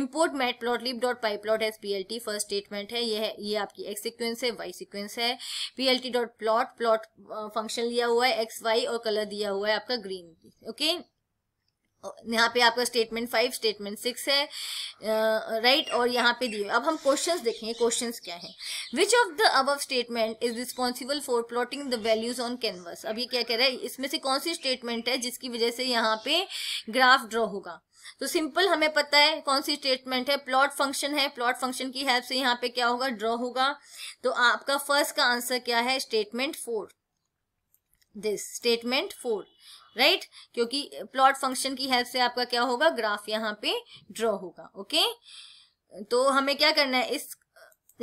import plot lip dot pyplot as P L T first statement है ये है ये आपकी एक्स सिक्वेंस है वाई सिक्वेंस है P L T dot plot plot function लिया हुआ है एक्स वाई और कलर दिया हुआ है आपका ग्रीन ओके okay? यहाँ पे आपका स्टेटमेंट फाइव स्टेटमेंट सिक्स है राइट और यहाँ पे दिए अब हम क्वेश्चंस देखेंगे क्वेश्चंस क्या है which of the above statement is responsible for plotting the values on canvas अब ये क्या कह रहा है इसमें से कौन सी स्टेटमेंट है जिसकी वजह से यहाँ पे ग्राफ ड्रॉ होगा तो सिंपल हमें पता है कौन सी स्टेटमेंट है प्लॉट फंक्शन है प्लॉट फंक्शन की हेल्प से यहाँ पे क्या होगा ड्रॉ होगा तो आपका फर्स्ट का आंसर क्या है statement four this statement four right right? क्योंकि प्लॉट फंक्शन की हेल्प से आपका क्या होगा ग्राफ यहाँ पे ड्रॉ होगा ओके तो हमें क्या करना है इस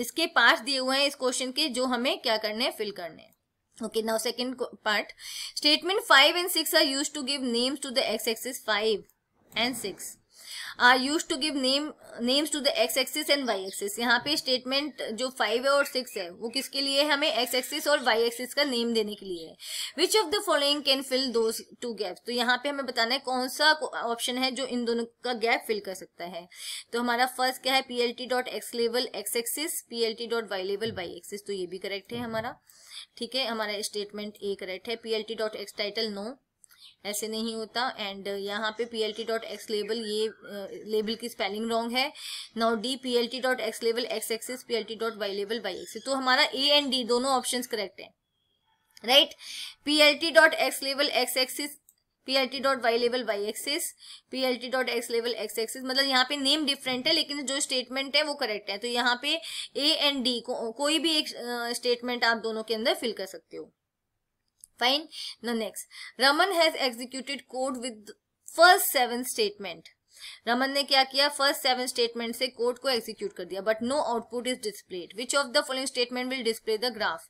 इसके पार्ट दिए हुए हैं इस क्वेश्चन के जो हमें क्या करने हैं फिल करने हैं okay now second part statement 5 and 6 are used to give names to the x axis 5 and are use to give name names to the X axis and Y axis यहाँ पे स्टेटमेंट जो five है और six है वो किसके लिए है हमें एक्स एक्सिस और वाई एक्सिस का नेम देने के लिए है which of the following can fill दो टू गैप्स तो यहाँ पे हमें बताना है कौन सा ऑप्शन है जो इन दोनों का गैप फिल कर सकता है तो हमारा फर्स्ट क्या है P L T dot X level X axis P L T dot Y level Y axis तो ये भी करेक्ट है हमारा ठीक है हमारा स्टेटमेंट ए करेक्ट है P L T dot X title no ऐसे नहीं होता एंड uh, यहाँ पे P L T dot X label ये लेबल uh, की स्पेलिंग रॉन्ग है now D P L T dot X label X axis P L T dot Y label Y axis तो हमारा ए एंड डी दोनों option correct है right P L T dot X label X axis PLT dot Y level Y axis PLT dot X level X axis मतलब यहाँ पे name different है लेकिन जो स्टेटमेंट है वो करेक्ट है तो यहाँ पे ए एंड डी कोई भी एक स्टेटमेंट uh, आप दोनों के अंदर फिल कर सकते हो fine now next. Raman has executed code with first seven statement. Raman ne क्या किया first seven statement से code ko execute kar diya but no output is displayed which of the following statement will display the graph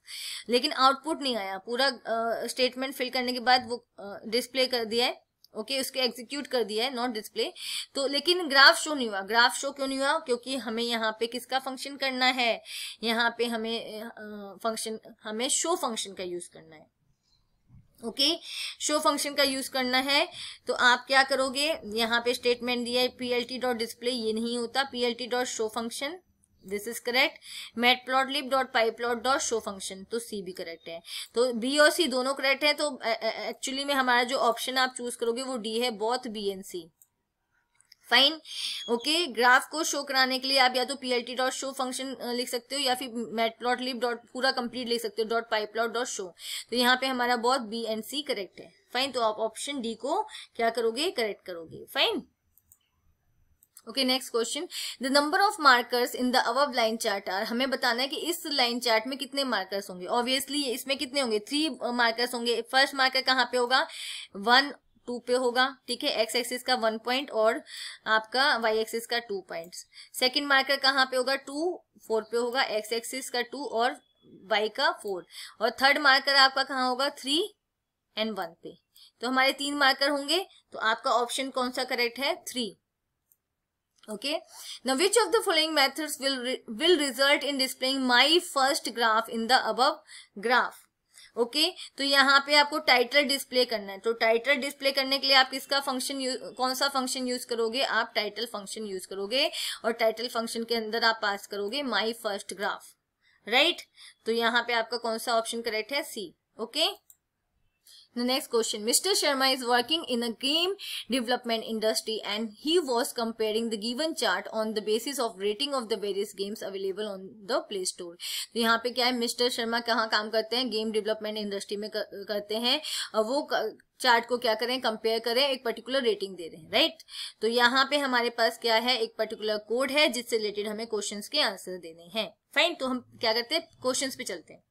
lekin output nahi aaya pura uh, statement fill karne ke baad wo uh, kar diya hai okay okay, उसके execute कर दिया है not display तो लेकिन graph show नहीं हुआ graph show क्यों नहीं हुआ क्योंकि हमें यहाँ पे किसका फंक्शन करना है यहाँ पे हमें फंक्शन uh, हमें शो फंक्शन का यूज करना है ओके शो फंक्शन का यूज करना है तो आप क्या करोगे यहाँ पे स्टेटमेंट दिया है P L T dot display ये नहीं होता P L T dot show function this is correct plot lip dot pyplot dot show function तो सी भी करेक्ट है तो बी और सी दोनों करेक्ट है तो एक्चुअली में हमारा जो ऑप्शन आप चूज करोगे वो डी है both B and C fine okay graph को शो कराने के लिए आप या तो P L T dot show function लिख सकते हो या फिर लिप डॉट पूरा कंप्लीट लिख सकते हो डॉट प्लॉट डॉट शो तो यहाँ पे हमारा बहुत बी एंड सी करेक्ट है फाइन तो आप ऑप्शन डी को क्या करोगे करेक्ट करोगे fine okay next question the number of markers in the above line chart are हमें बताना है कि इस लाइन चार्ट में कितने मार्कर्स होंगे ऑब्वियसली इसमें कितने होंगे थ्री मार्कर्स होंगे फर्स्ट मार्कर कहाँ पे होगा वन टू पे होगा ठीक है एक्स एक्सिस का वन पॉइंट और आपका वाई एक्सिस का टू पॉइंट सेकेंड मार्कर कहाँ पे होगा टू फोर पे होगा एक्स एक्सिस का टू और वाई का फोर और थर्ड मार्कर आपका कहाँ होगा थ्री एंड वन पे तो हमारे तीन मार्कर होंगे तो आपका ऑप्शन कौन सा करेक्ट है three okay now which of the following methods will will result in displaying my first graph in the above graph okay तो यहाँ पे आपको टाइटल डिस्प्ले करना है तो टाइटल डिस्प्ले करने के लिए आप किसका फंक्शन कौन सा फंक्शन यूज करोगे आप टाइटल फंक्शन यूज करोगे और टाइटल फंक्शन के अंदर आप पास करोगे माई फर्स्ट ग्राफ राइट तो यहाँ पे आपका कौन सा ऑप्शन करेक्ट है C okay okay? The next question. Mr. Sharma is working in a game development industry and he was comparing the given chart on the basis of rating of the various games available on the Play Store. तो यहाँ पे क्या है mr sharma कहाँ काम करते हैं game development industry में करते हैं वो चार्ट को क्या करें कंपेयर करें एक पर्टिकुलर रेटिंग दे रहे हैं राइट तो यहाँ पे हमारे पास क्या है एक पर्टिकुलर कोड है जिससे रिलेटेड हमें क्वेश्चंस के आंसर देने हैं फाइन तो हम क्या करते हैं क्वेश्चंस पे चलते हैं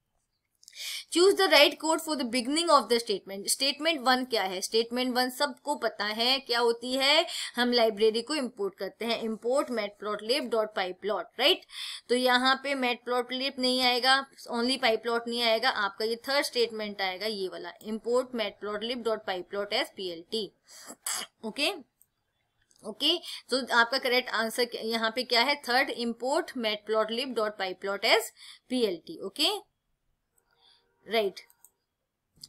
choose the right code for the beginning of the statement statement one क्या है स्टेटमेंट वन सबको पता है क्या होती है हम लाइब्रेरी को इम्पोर्ट करते हैं import matplotlib dot pyplot right तो यहाँ पे मेट प्लॉटलेप नहीं आएगा ओनली पाइप्लॉट नहीं आएगा आपका ये थर्ड स्टेटमेंट आएगा ये वाला import plot lip dot pyplot as P L T okay okay तो आपका करेक्ट आंसर यहाँ पे क्या है third import plot lip dot pyplot as P L T okay Right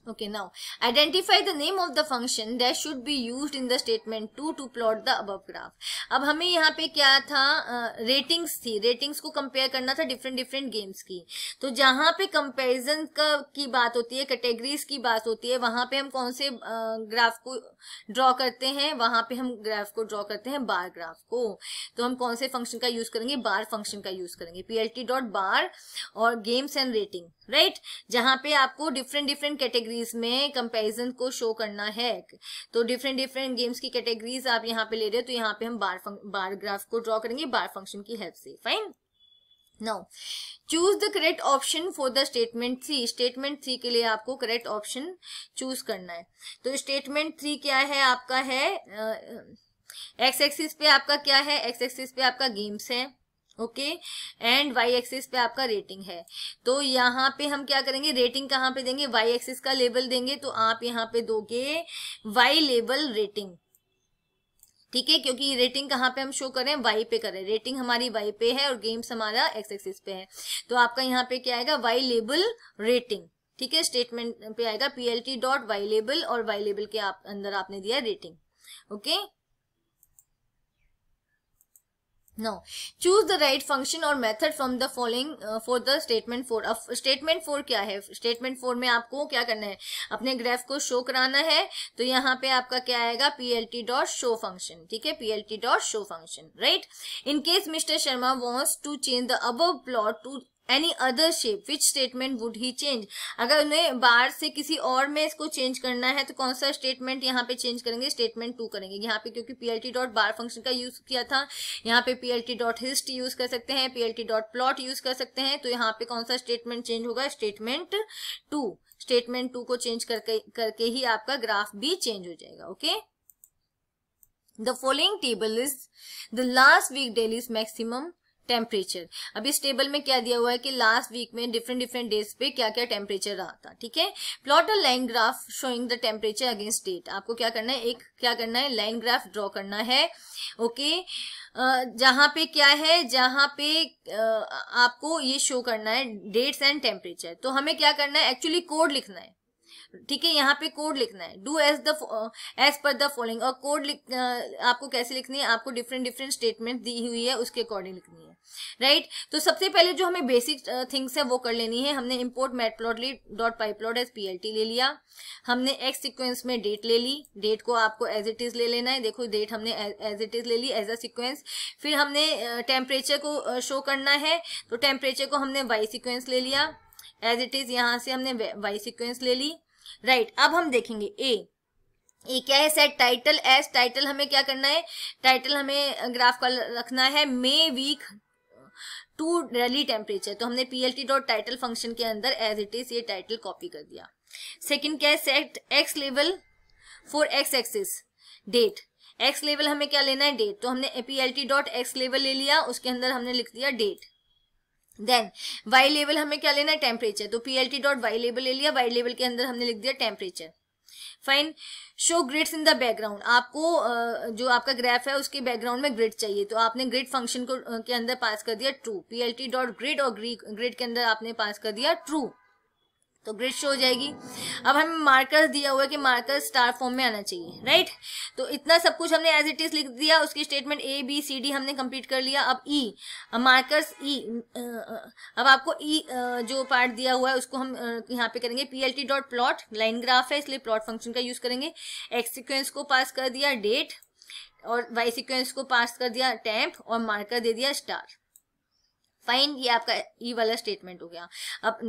Okay, now identify the name of the function that should be used in the statement 2 to plot the above graph. अब हमें यहाँ पे क्या था ratings uh, थी ratings को compare करना था डिफरेंट डिफरेंट गेम्स की तो जहाँ पे कंपैरिजन का की बात होती है कैटेगरीज की बात होती है वहाँ पे हम कौन से ग्राफ uh, को ड्रॉ करते हैं वहाँ पे हम ग्राफ को ड्रॉ करते हैं बार ग्राफ को तो हम कौन से फंक्शन का यूज करेंगे बार फंक्शन का यूज करेंगे पीएलटी डॉट बार और गेम्स एंड रेटिंग राइट जहाँ पे आपको डिफरेंट डिफरेंट कैटेगरी कैटेगरीज में कंपैरिजन को शो करना है तो डिफरेंट डिफरेंट गेम्स की कैटेगरीज आप यहाँ पे ले रहे हो तो यहाँ पे हम बार बार ग्राफ को ड्रॉ करेंगे बार फंक्शन की हेल्प से fine no choose the correct option for the statement three statement three के लिए आपको करेक्ट ऑप्शन चूज करना है तो स्टेटमेंट थ्री क्या है आपका है एक्स uh, एक्सिस पे आपका क्या है एक्स एक्सिस पे आपका गेम्स है ओके एंड वाई एक्सिस पे आपका रेटिंग है तो यहाँ पे हम क्या करेंगे रेटिंग कहाँ पे देंगे वाई एक्सिस का लेबल देंगे तो आप यहाँ पे दोगे वाई लेबल रेटिंग ठीक है क्योंकि रेटिंग कहाँ पे हम शो करें वाई पे करें रेटिंग हमारी वाई पे है और गेम्स हमारा एक्स एक्सिस पे है तो आपका यहाँ पे क्या आएगा वाई लेबल रेटिंग ठीक है स्टेटमेंट पे आएगा पीएलटी डॉट वाई लेबल और वाई लेबल के आप अंदर आपने दिया rating okay okay? No. Choose the right function or method from the following uh, for the statement four. uh, statement four kya hai Statement four mein aapko kya karna hai apne graph ko show karana hai to yahan pe aapka kya aayega P L T dot show function ठीक है P L T dot show function right in case mister Sharma wants to change any other shape which statement would he change अगर उन्हें बार से किसी और में इसको change करना है तो कौन सा स्टेटमेंट यहाँ पे चेंज करेंगे स्टेटमेंट टू करेंगे यहाँ पे क्योंकि पीएलटी डॉट बार फंक्शन का यूज किया था यहाँ पे पीएलटी डॉट हिस्ट यूज कर सकते हैं पीएलटी डॉट प्लॉट यूज कर सकते हैं तो यहाँ पे कौन सा स्टेटमेंट चेंज होगा स्टेटमेंट टू स्टेटमेंट टू को चेंज करके करके ही आपका ग्राफ भी चेंज हो जाएगा okay the following table is the last week week daily's maximum temperature अब इस टेबल में क्या दिया हुआ है कि लास्ट वीक में डिफरेंट डिफरेंट डेज पे क्या क्या टेम्परेचर रहा था ठीक है plot a line graph showing the temperature against date आपको क्या करना है एक क्या करना है लाइन ग्राफ ड्रॉ करना है ओके जहां पे क्या है जहां पे आपको ये शो करना है डेट्स एंड टेम्परेचर तो हमें क्या करना है एक्चुअली कोड लिखना है ठीक है यहाँ पे कोड लिखना है do as the as per the following और कोड लिख uh, आपको कैसे लिखनी है आपको डिफरेंट डिफरेंट स्टेटमेंट दी हुई है उसके अकॉर्डिंग लिखनी है राइट right? तो सबसे पहले जो हमें बेसिक थिंग्स uh, है वो कर लेनी है हमने import matplotlib dot pyplot as T ले लिया हमने एक्स सिक्वेंस में डेट ले ली डेट को आपको एज इट इज ले लेना है देखो डेट हमने एज इट इज ले ली एज अ सिक्वेंस फिर हमने टेम्परेचर uh, को शो करना है तो टेम्परेचर को हमने वाई सिक्वेंस ले लिया एज इट इज यहाँ से हमने वाई सिक्वेंस ले ली राइट right, अब हम देखेंगे ए ये क्या है सेट टाइटल एस टाइटल हमें क्या करना है टाइटल हमें ग्राफ का रखना है मे वीक टू रैली टेम्परेचर तो हमने पीएलटी डॉट टाइटल फंक्शन के अंदर एज इट इज ये टाइटल कॉपी कर दिया सेकेंड क्या है set x level for x axis date x level हमें क्या लेना है डेट तो हमने P L T dot X level ले लिया उसके अंदर हमने लिख दिया डेट देन वाई लेवल हमें क्या लेना है टेम्परेचर तो P L T dot Y लेवल ले लिया वाई लेवल के अंदर हमने लिख दिया temperature fine show grids in the background आपको जो आपका ग्राफ है उसके बैकग्राउंड में ग्रिड चाहिए तो आपने ग्रिड फंक्शन को के अंदर पास कर दिया true P L T dot grid और ग्रिड के अंदर आपने पास कर दिया ट्रू तो ग्रिड शो हो जाएगी अब हमें मार्कर्स दिया हुआ है कि मार्कर स्टार फॉर्म में आना चाहिए राइट तो इतना सब कुछ हमने एज इट इज लिख दिया उसकी statement A B C D हमने कंप्लीट कर लिया अब ई मार्कर्स ई अब आपको ई e, जो पार्ट दिया हुआ है उसको हम यहाँ पे करेंगे P L T dot plot line graph है इसलिए प्लॉट फंक्शन का यूज करेंगे एक्स सिक्वेंस को पास कर दिया डेट और वाई सिक्वेंस को पास कर दिया टैंप और मार्कर दे दिया स्टार फाइन ये आपका ई e वाला स्टेटमेंट हो गया अब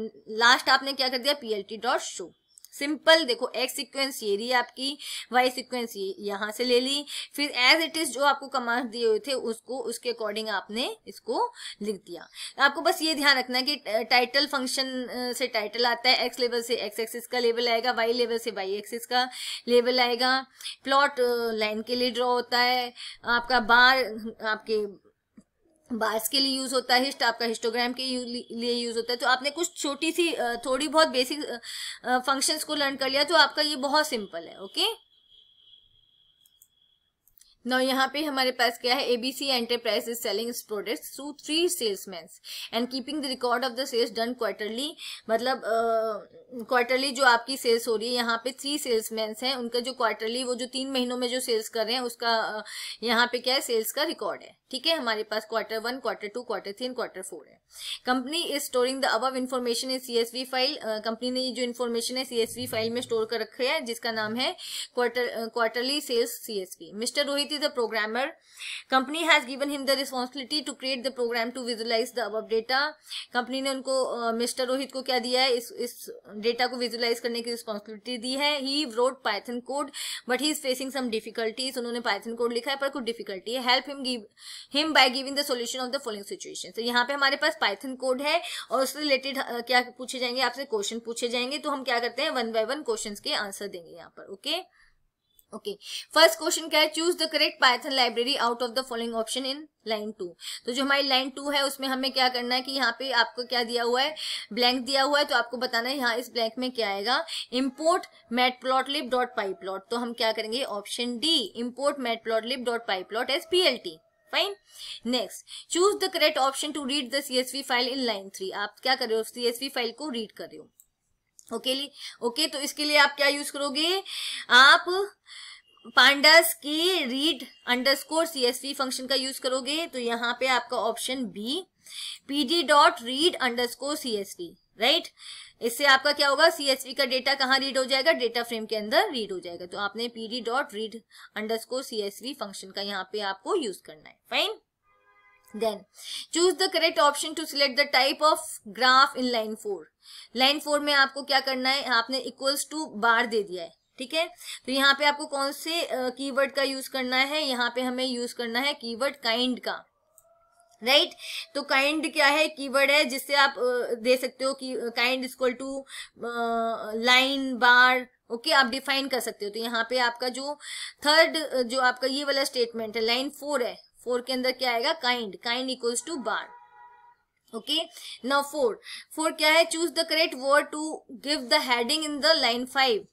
लास्ट आपने क्या कर दिया पीएलटी डॉट शो सिंपल देखो एक्स सीक्वेंस ये रही आपकी वाई सिक्वेंस ये यहाँ से ले ली फिर एज इट इज जो आपको कमांड दिए हुए थे उसको उसके अकॉर्डिंग आपने इसको लिख दिया आपको बस ये ध्यान रखना है कि टाइटल फंक्शन से टाइटल आता है एक्स लेवल से एक्स एक्सिस का लेवल आएगा वाई लेवल से वाई एक्सिस का लेवल आएगा प्लॉट लाइन के लिए ड्रॉ होता है आपका बार आपके बार्स के लिए यूज होता है हिस्ट आपका हिस्टोग्राम के लिए यूज होता है तो आपने कुछ छोटी सी थोड़ी बहुत बेसिक फंक्शंस को लर्न कर लिया तो आपका ये बहुत सिंपल है ओके नौ यहाँ पे हमारे पास क्या है ABC enterprise is selling products through three salesman and keeping the record of the sales done quarterly मतलब क्वार्टरली uh, जो आपकी सेल्स हो रही है यहाँ पे थ्री सेल्समैन हैं उनका जो क्वार्टरली वो जो तीन महीनों में जो सेल्स कर रहे हैं उसका uh, यहाँ पे क्या है सेल्स का रिकॉर्ड है ठीक है हमारे पास quarter one quarter two quarter three quarter four है company is storing the above information in CSV file company ने ये जो इन्फॉर्मेशन है सीएसवी फाइल में स्टोर कर रखे है जिसका नाम है quarter quarterly sales CSV mister Rohit is a programmer company has given him the responsibility to create the program to visualize the अब डेटा कंपनी ने उनको मिस्टर uh, रोहित को क्या दिया है इस इस डेटा को विजुलाइज करने की रिस्पॉन्सिबिलिटी दी है he wrote Python code but he is facing some difficulties उन्होंने पाइथन कोड लिखा है पर कुछ डिफिकल्टी है help him give him by giving the solution of the following situation तो यहाँ पे हमारे पास पाइथन कोड है और उससे रिलेटेड क्या पूछे जाएंगे आपसे क्वेश्चन पूछे जाएंगे तो हम क्या करते हैं वन बाय वन क्वेश्चन के आंसर देंगे यहाँ पर ओके ओके फर्स्ट क्वेश्चन क्या है choose the correct Python library out of the following option in line two तो जो हमारी लाइन टू है उसमें हमें क्या करना है कि यहाँ पे आपको क्या दिया हुआ है ब्लैंक दिया हुआ है तो आपको बताना है यहाँ इस ब्लैंक में क्या आएगा import plot lip dot pyplot तो हम क्या करेंगे option D import plot lip dot pyplot as P L T fine next choose the correct option to read the CSV file in line three आप क्या कर रहे हो CSV file को रीड कर रहे हो ओके okay, ओके okay, तो इसके लिए आप क्या यूज करोगे आप पांडास की रीड अंडरस्कोर सीएसवी फंक्शन का यूज करोगे तो यहाँ पे आपका option B P D dot read under underscore CSV right इससे आपका क्या होगा सीएसवी का डेटा कहाँ रीड हो जाएगा डेटा फ्रेम के अंदर रीड हो जाएगा तो आपने D dot read underscore V function का यहाँ पे आपको यूज करना है fine then choose the correct option to select the type of graph in line four line four में आपको क्या करना है आपने इक्वल्स टू बार दे दिया है ठीक है तो यहाँ पे आपको कौन से कीवर्ड uh, का यूज करना है यहाँ पे हमें यूज करना है कीवर्ड काइंड का राइट right? तो काइंड क्या है कीवर्ड है जिससे आप दे सकते हो कि kind equal to line bar okay okay, आप डिफाइन कर सकते हो तो यहाँ पे आपका जो थर्ड जो आपका ये वाला स्टेटमेंट है लाइन फोर है फोर के अंदर क्या आएगा kind kind equals to bar okay now four four क्या है choose the correct word to give the heading in the line five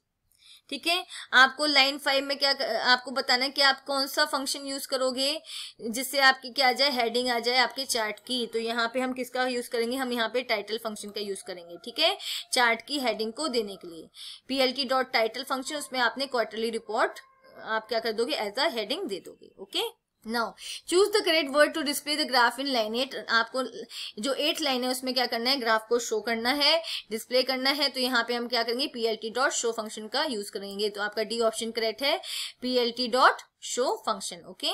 ठीक है आपको लाइन फाइव में क्या आपको बताना है कि आप कौन सा फंक्शन यूज करोगे जिससे आपकी क्या आ जाए हेडिंग आ जाए आपके चार्ट की तो यहाँ पे हम किसका यूज करेंगे हम यहाँ पे टाइटल फंक्शन का यूज करेंगे ठीक है चार्ट की हेडिंग को देने के लिए पीएलटी डॉट टाइटल फंक्शन उसमें आपने क्वार्टरली रिपोर्ट आप क्या कर दोगे एज अ हेडिंग दे दोगे okay now choose the correct word to display the graph in line eight आपको जो एट लाइन है उसमें क्या करना है ग्राफ को शो करना है डिस्प्ले करना है तो यहाँ पे हम क्या करेंगे P L T dot show function का यूज करेंगे तो आपका डी ऑप्शन करेक्ट है P L T dot show function okay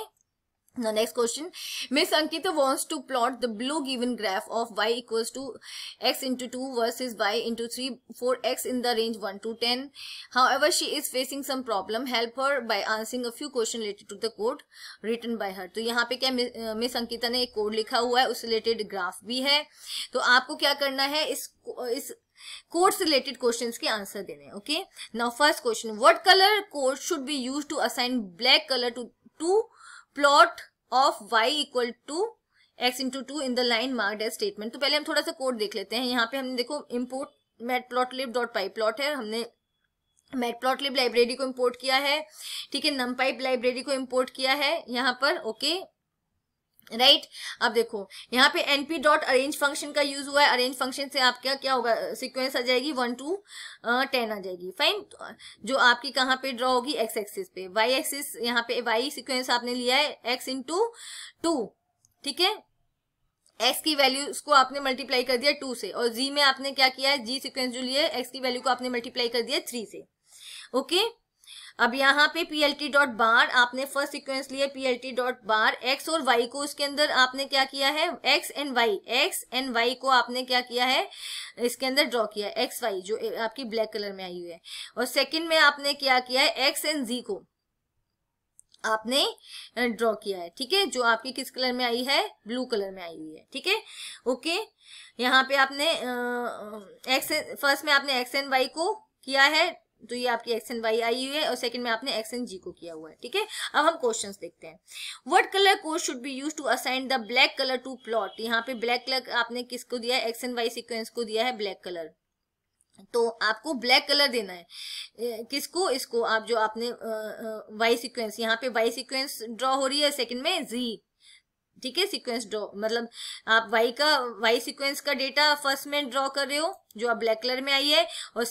now next question, Miss Ankita wants to plot the below given graph of y equals to x into 2 versus y into 3 for x in the range 1 to 10. However, she is facing some problem. Help her by answering a few questions related to the code written by her. तो यहाँ पे क्या miss Ankita ने एक code लिखा हुआ है उस रिलेटेड ग्राफ भी है तो आपको क्या करना है इस इस कोड से रिलेटेड क्वेश्चंस के आंसर देने हैं okay now first question what colour code should be used to assign black colour to to plot of Y equal to X into two in the line mark as statement तो पहले हम थोड़ा सा code देख लेते हैं यहाँ पे हमने देखो import plot lip dot pyplot है हमने लिप लाइब्रेरी को इम्पोर्ट किया है ठीक है नम पाइप लाइब्रेरी को इम्पोर्ट किया है यहाँ पर ओके okay. Right right? अब देखो यहाँ पे एनपी डॉट अरेंज फंक्शन का यूज हुआ है अरेंज फंक्शन से आपका क्या होगा सीक्वेंस आ जाएगी वन टू टेन आ जाएगी फाइन तो, जो आपकी कहाँ पे ड्रॉ होगी एक्स एक्सिस पे वाई एक्सिस यहाँ पे वाई सीक्वेंस आपने लिया है एक्स इंटू टू ठीक है एक्स की वैल्यू उसको आपने मल्टीप्लाई कर दिया टू से और जी में आपने क्या किया है जी सिक्वेंस जो लिया है एक्स की वैल्यू को आपने मल्टीप्लाई कर दिया थ्री से ओके okay? अब यहाँ पे P L T dot bar आपने फर्स्ट सिक्वेंस लिए P L T dot bar X और वाई को उसके अंदर आपने क्या किया है X and Y X and Y को आपने क्या किया है इसके अंदर ड्रॉ किया एक्स वाई जो आपकी ब्लैक कलर में आई हुई है और सेकेंड में आपने क्या किया है एक्स एंड जी को आपने ड्रॉ किया है ठीक है जो आपकी किस कलर में आई है ब्लू कलर में आई हुई है ठीक है ओके यहाँ पे आपने एक्स फर्स्ट में आपने एक्स एंड वाई को किया है तो ये आपकी एंड वाई आई हुई है और सेकंड में आपने एंड जी को किया हुआ है ठीक है अब हम क्वेश्चंस देखते हैं what colour code should be use to assign the black colour to plot यहाँ पे ब्लैक कलर आपने किसको दिया है एंड वाई सिक्वेंस को दिया है ब्लैक कलर तो आपको ब्लैक कलर देना है किसको इसको आप जो आपने वाई सीक्वेंस यहाँ पे वाई सीक्वेंस ड्रॉ हो रही है सेकंड में जी ठीक है सीक्वेंस ड्रॉ मतलब आप वाई का वाई सीक्वेंस का डेटा फर्स्ट में ड्रॉ कर रहे हो जो आप ब्लैक कलर में आई है और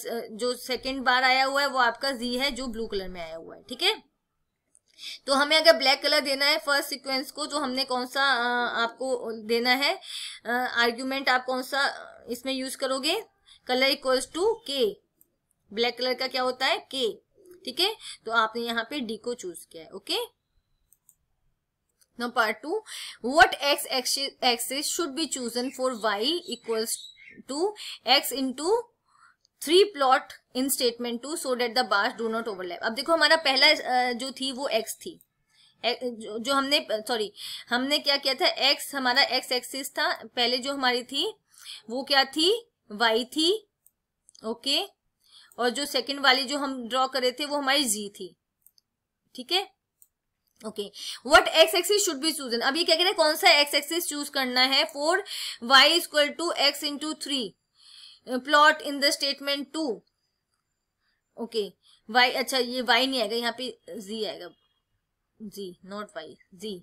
जो सेकंड बार आया हुआ है वो आपका जी है जो ब्लू कलर में आया हुआ है ठीक है तो हमें अगर ब्लैक कलर देना है फर्स्ट सीक्वेंस को तो हमने कौन सा आपको देना है आर्ग्यूमेंट आप कौन सा इसमें यूज करोगे colour equals to K black colour का क्या होता है के ठीक है तो आपने यहाँ पे डी को चूज किया है okay Now part 2, what x axis should be chosen for y equals to x into three plot in statement two so that the bars do not overlap अब देखो हमारा पहला जो थी वो एक्स थी जो हमने सॉरी हमने क्या किया था एक्स हमारा एक्स एक्सिस था पहले जो हमारी थी वो क्या थी वाई थी ओके okay? और जो सेकंड वाली जो हम ड्रॉ कर रहे थे वो हमारी जी थी ठीक है okay what X axis should be chosen अब ये क्या कह रहे हैं कौन सा एक्स एक्सिस चूज करना है for Y is equal to X into three plot in the statement two okay Y अच्छा ये वाई नहीं आएगा यहाँ पे जी आएगा G not Y G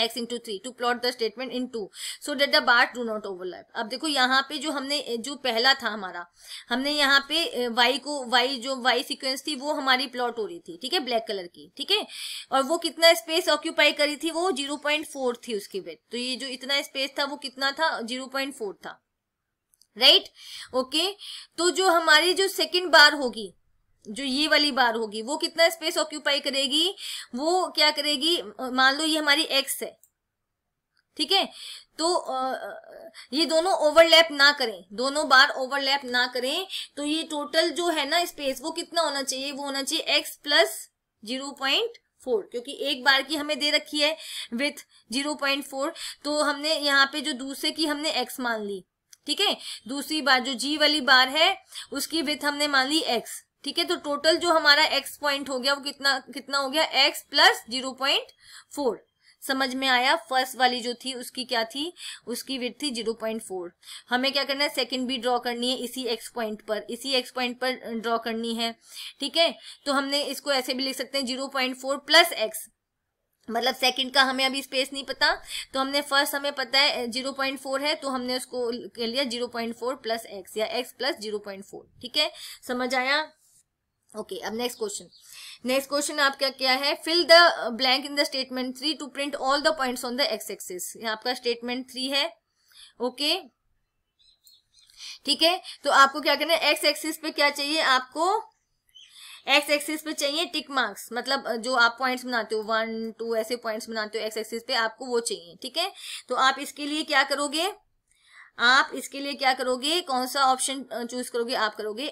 X into three to plot the statement in two so that the bar do not overlap अब देखो यहाँ पे जो हमने जो पहला था हमारा हमने यहाँ पे y को y जो y सीक्वेंस थी वो हमारी प्लॉट हो रही थी ठीक है ब्लैक कलर की ठीक है और वो कितना स्पेस ऑक्यूपाई करी थी वो जीरो पॉइंट फोर थी उसकी वेट तो ये जो इतना स्पेस था वो कितना था जीरो पॉइंट फोर था राइट right? Okay okay? तो जो हमारी जो सेकेंड बार होगी जो ये वाली बार होगी वो कितना स्पेस ऑक्यूपाई करेगी वो क्या करेगी मान लो ये हमारी एक्स है ठीक है तो ये दोनों ओवरलैप ना करें दोनों बार ओवरलैप ना करें तो ये टोटल जो है ना स्पेस वो कितना होना चाहिए वो होना चाहिए X plus zero point four क्योंकि एक बार की हमें दे रखी है विथ जीरो पॉइंट फोर तो हमने यहाँ पे जो दूसरे की हमने एक्स मान ली ठीक है दूसरी बार जो जी वाली बार है उसकी विथ हमने मान ली एक्स ठीक है तो टोटल जो हमारा एक्स पॉइंट हो गया वो कितना कितना हो गया X plus zero point four समझ में आया फर्स्ट वाली जो थी उसकी क्या थी उसकी विथ थी जीरो पॉइंट फोर हमें क्या करना है सेकंड भी ड्रॉ करनी है इसी एक्स पॉइंट पर इसी एक्स पॉइंट पर ड्रॉ करनी है ठीक है तो हमने इसको ऐसे भी लिख सकते हैं zero point four plus X मतलब सेकंड का हमें अभी स्पेस नहीं पता तो हमने फर्स्ट हमें पता है जीरो पॉइंट फोर है तो हमने उसको लिया zero point four plus X या X plus zero point four ठीक है समझ आया ओके अब नेक्स्ट क्वेश्चन नेक्स्ट क्वेश्चन आपका क्या है fill the blank in the statement three to print all the points on the X axis आपका स्टेटमेंट थ्री है ओके ठीक है तो आपको क्या करना है एक्स एक्सिस पे क्या चाहिए आपको एक्स एक्सिस पे चाहिए टिक मार्क्स मतलब जो आप पॉइंट्स बनाते हो वन टू ऐसे पॉइंट्स बनाते हो एक्स एक्सिस पे आपको वो चाहिए ठीक है तो आप इसके लिए क्या करोगे आप इसके लिए क्या करोगे कौन सा ऑप्शन चूज करोगे आप करोगे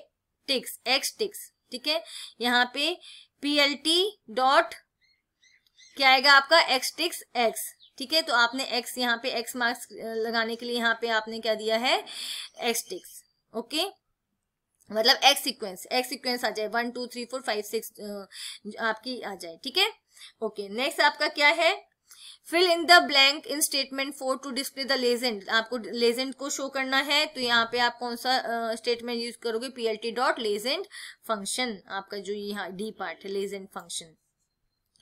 टिक्स एक्स टिक्स ठीक है यहाँ पे पी एल टी डॉट क्या आएगा आपका एक्स टिक्स एक्स ठीक है तो आपने एक्स यहाँ पे एक्स मार्क्स लगाने के लिए यहाँ पे आपने क्या दिया है एक्स टिक्स ओके मतलब एक्स सीक्वेंस एक्स सीक्वेंस आ जाए one two three four five six आपकी आ जाए ठीक है ओके नेक्स्ट आपका क्या है fill in the blank in statement four to display the legend आपको लेजेंड को शो करना है तो यहाँ पे आप कौन सा स्टेटमेंट यूज करोगे पीएलटी डॉट लेजेंड फंक्शन आपका जो यहाँ डी पार्ट है legend function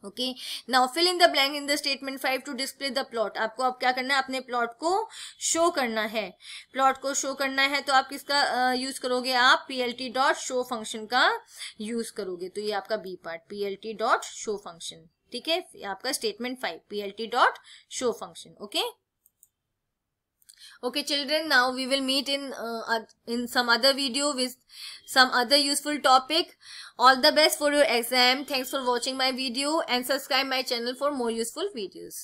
okay now fill in the blank in the statement five to display the plot आपको अब क्या करना है अपने प्लॉट को शो करना है प्लॉट को शो करना है तो आप किसका यूज uh, करोगे आप P L T dot show function का यूज करोगे तो ये आपका B part P L T dot show function ठीक है आपका statement five P L T dot show function okay okay children now we will meet in in some other video with some other useful topic all the best for your exam thanks for watching my video and subscribe my channel for more useful videos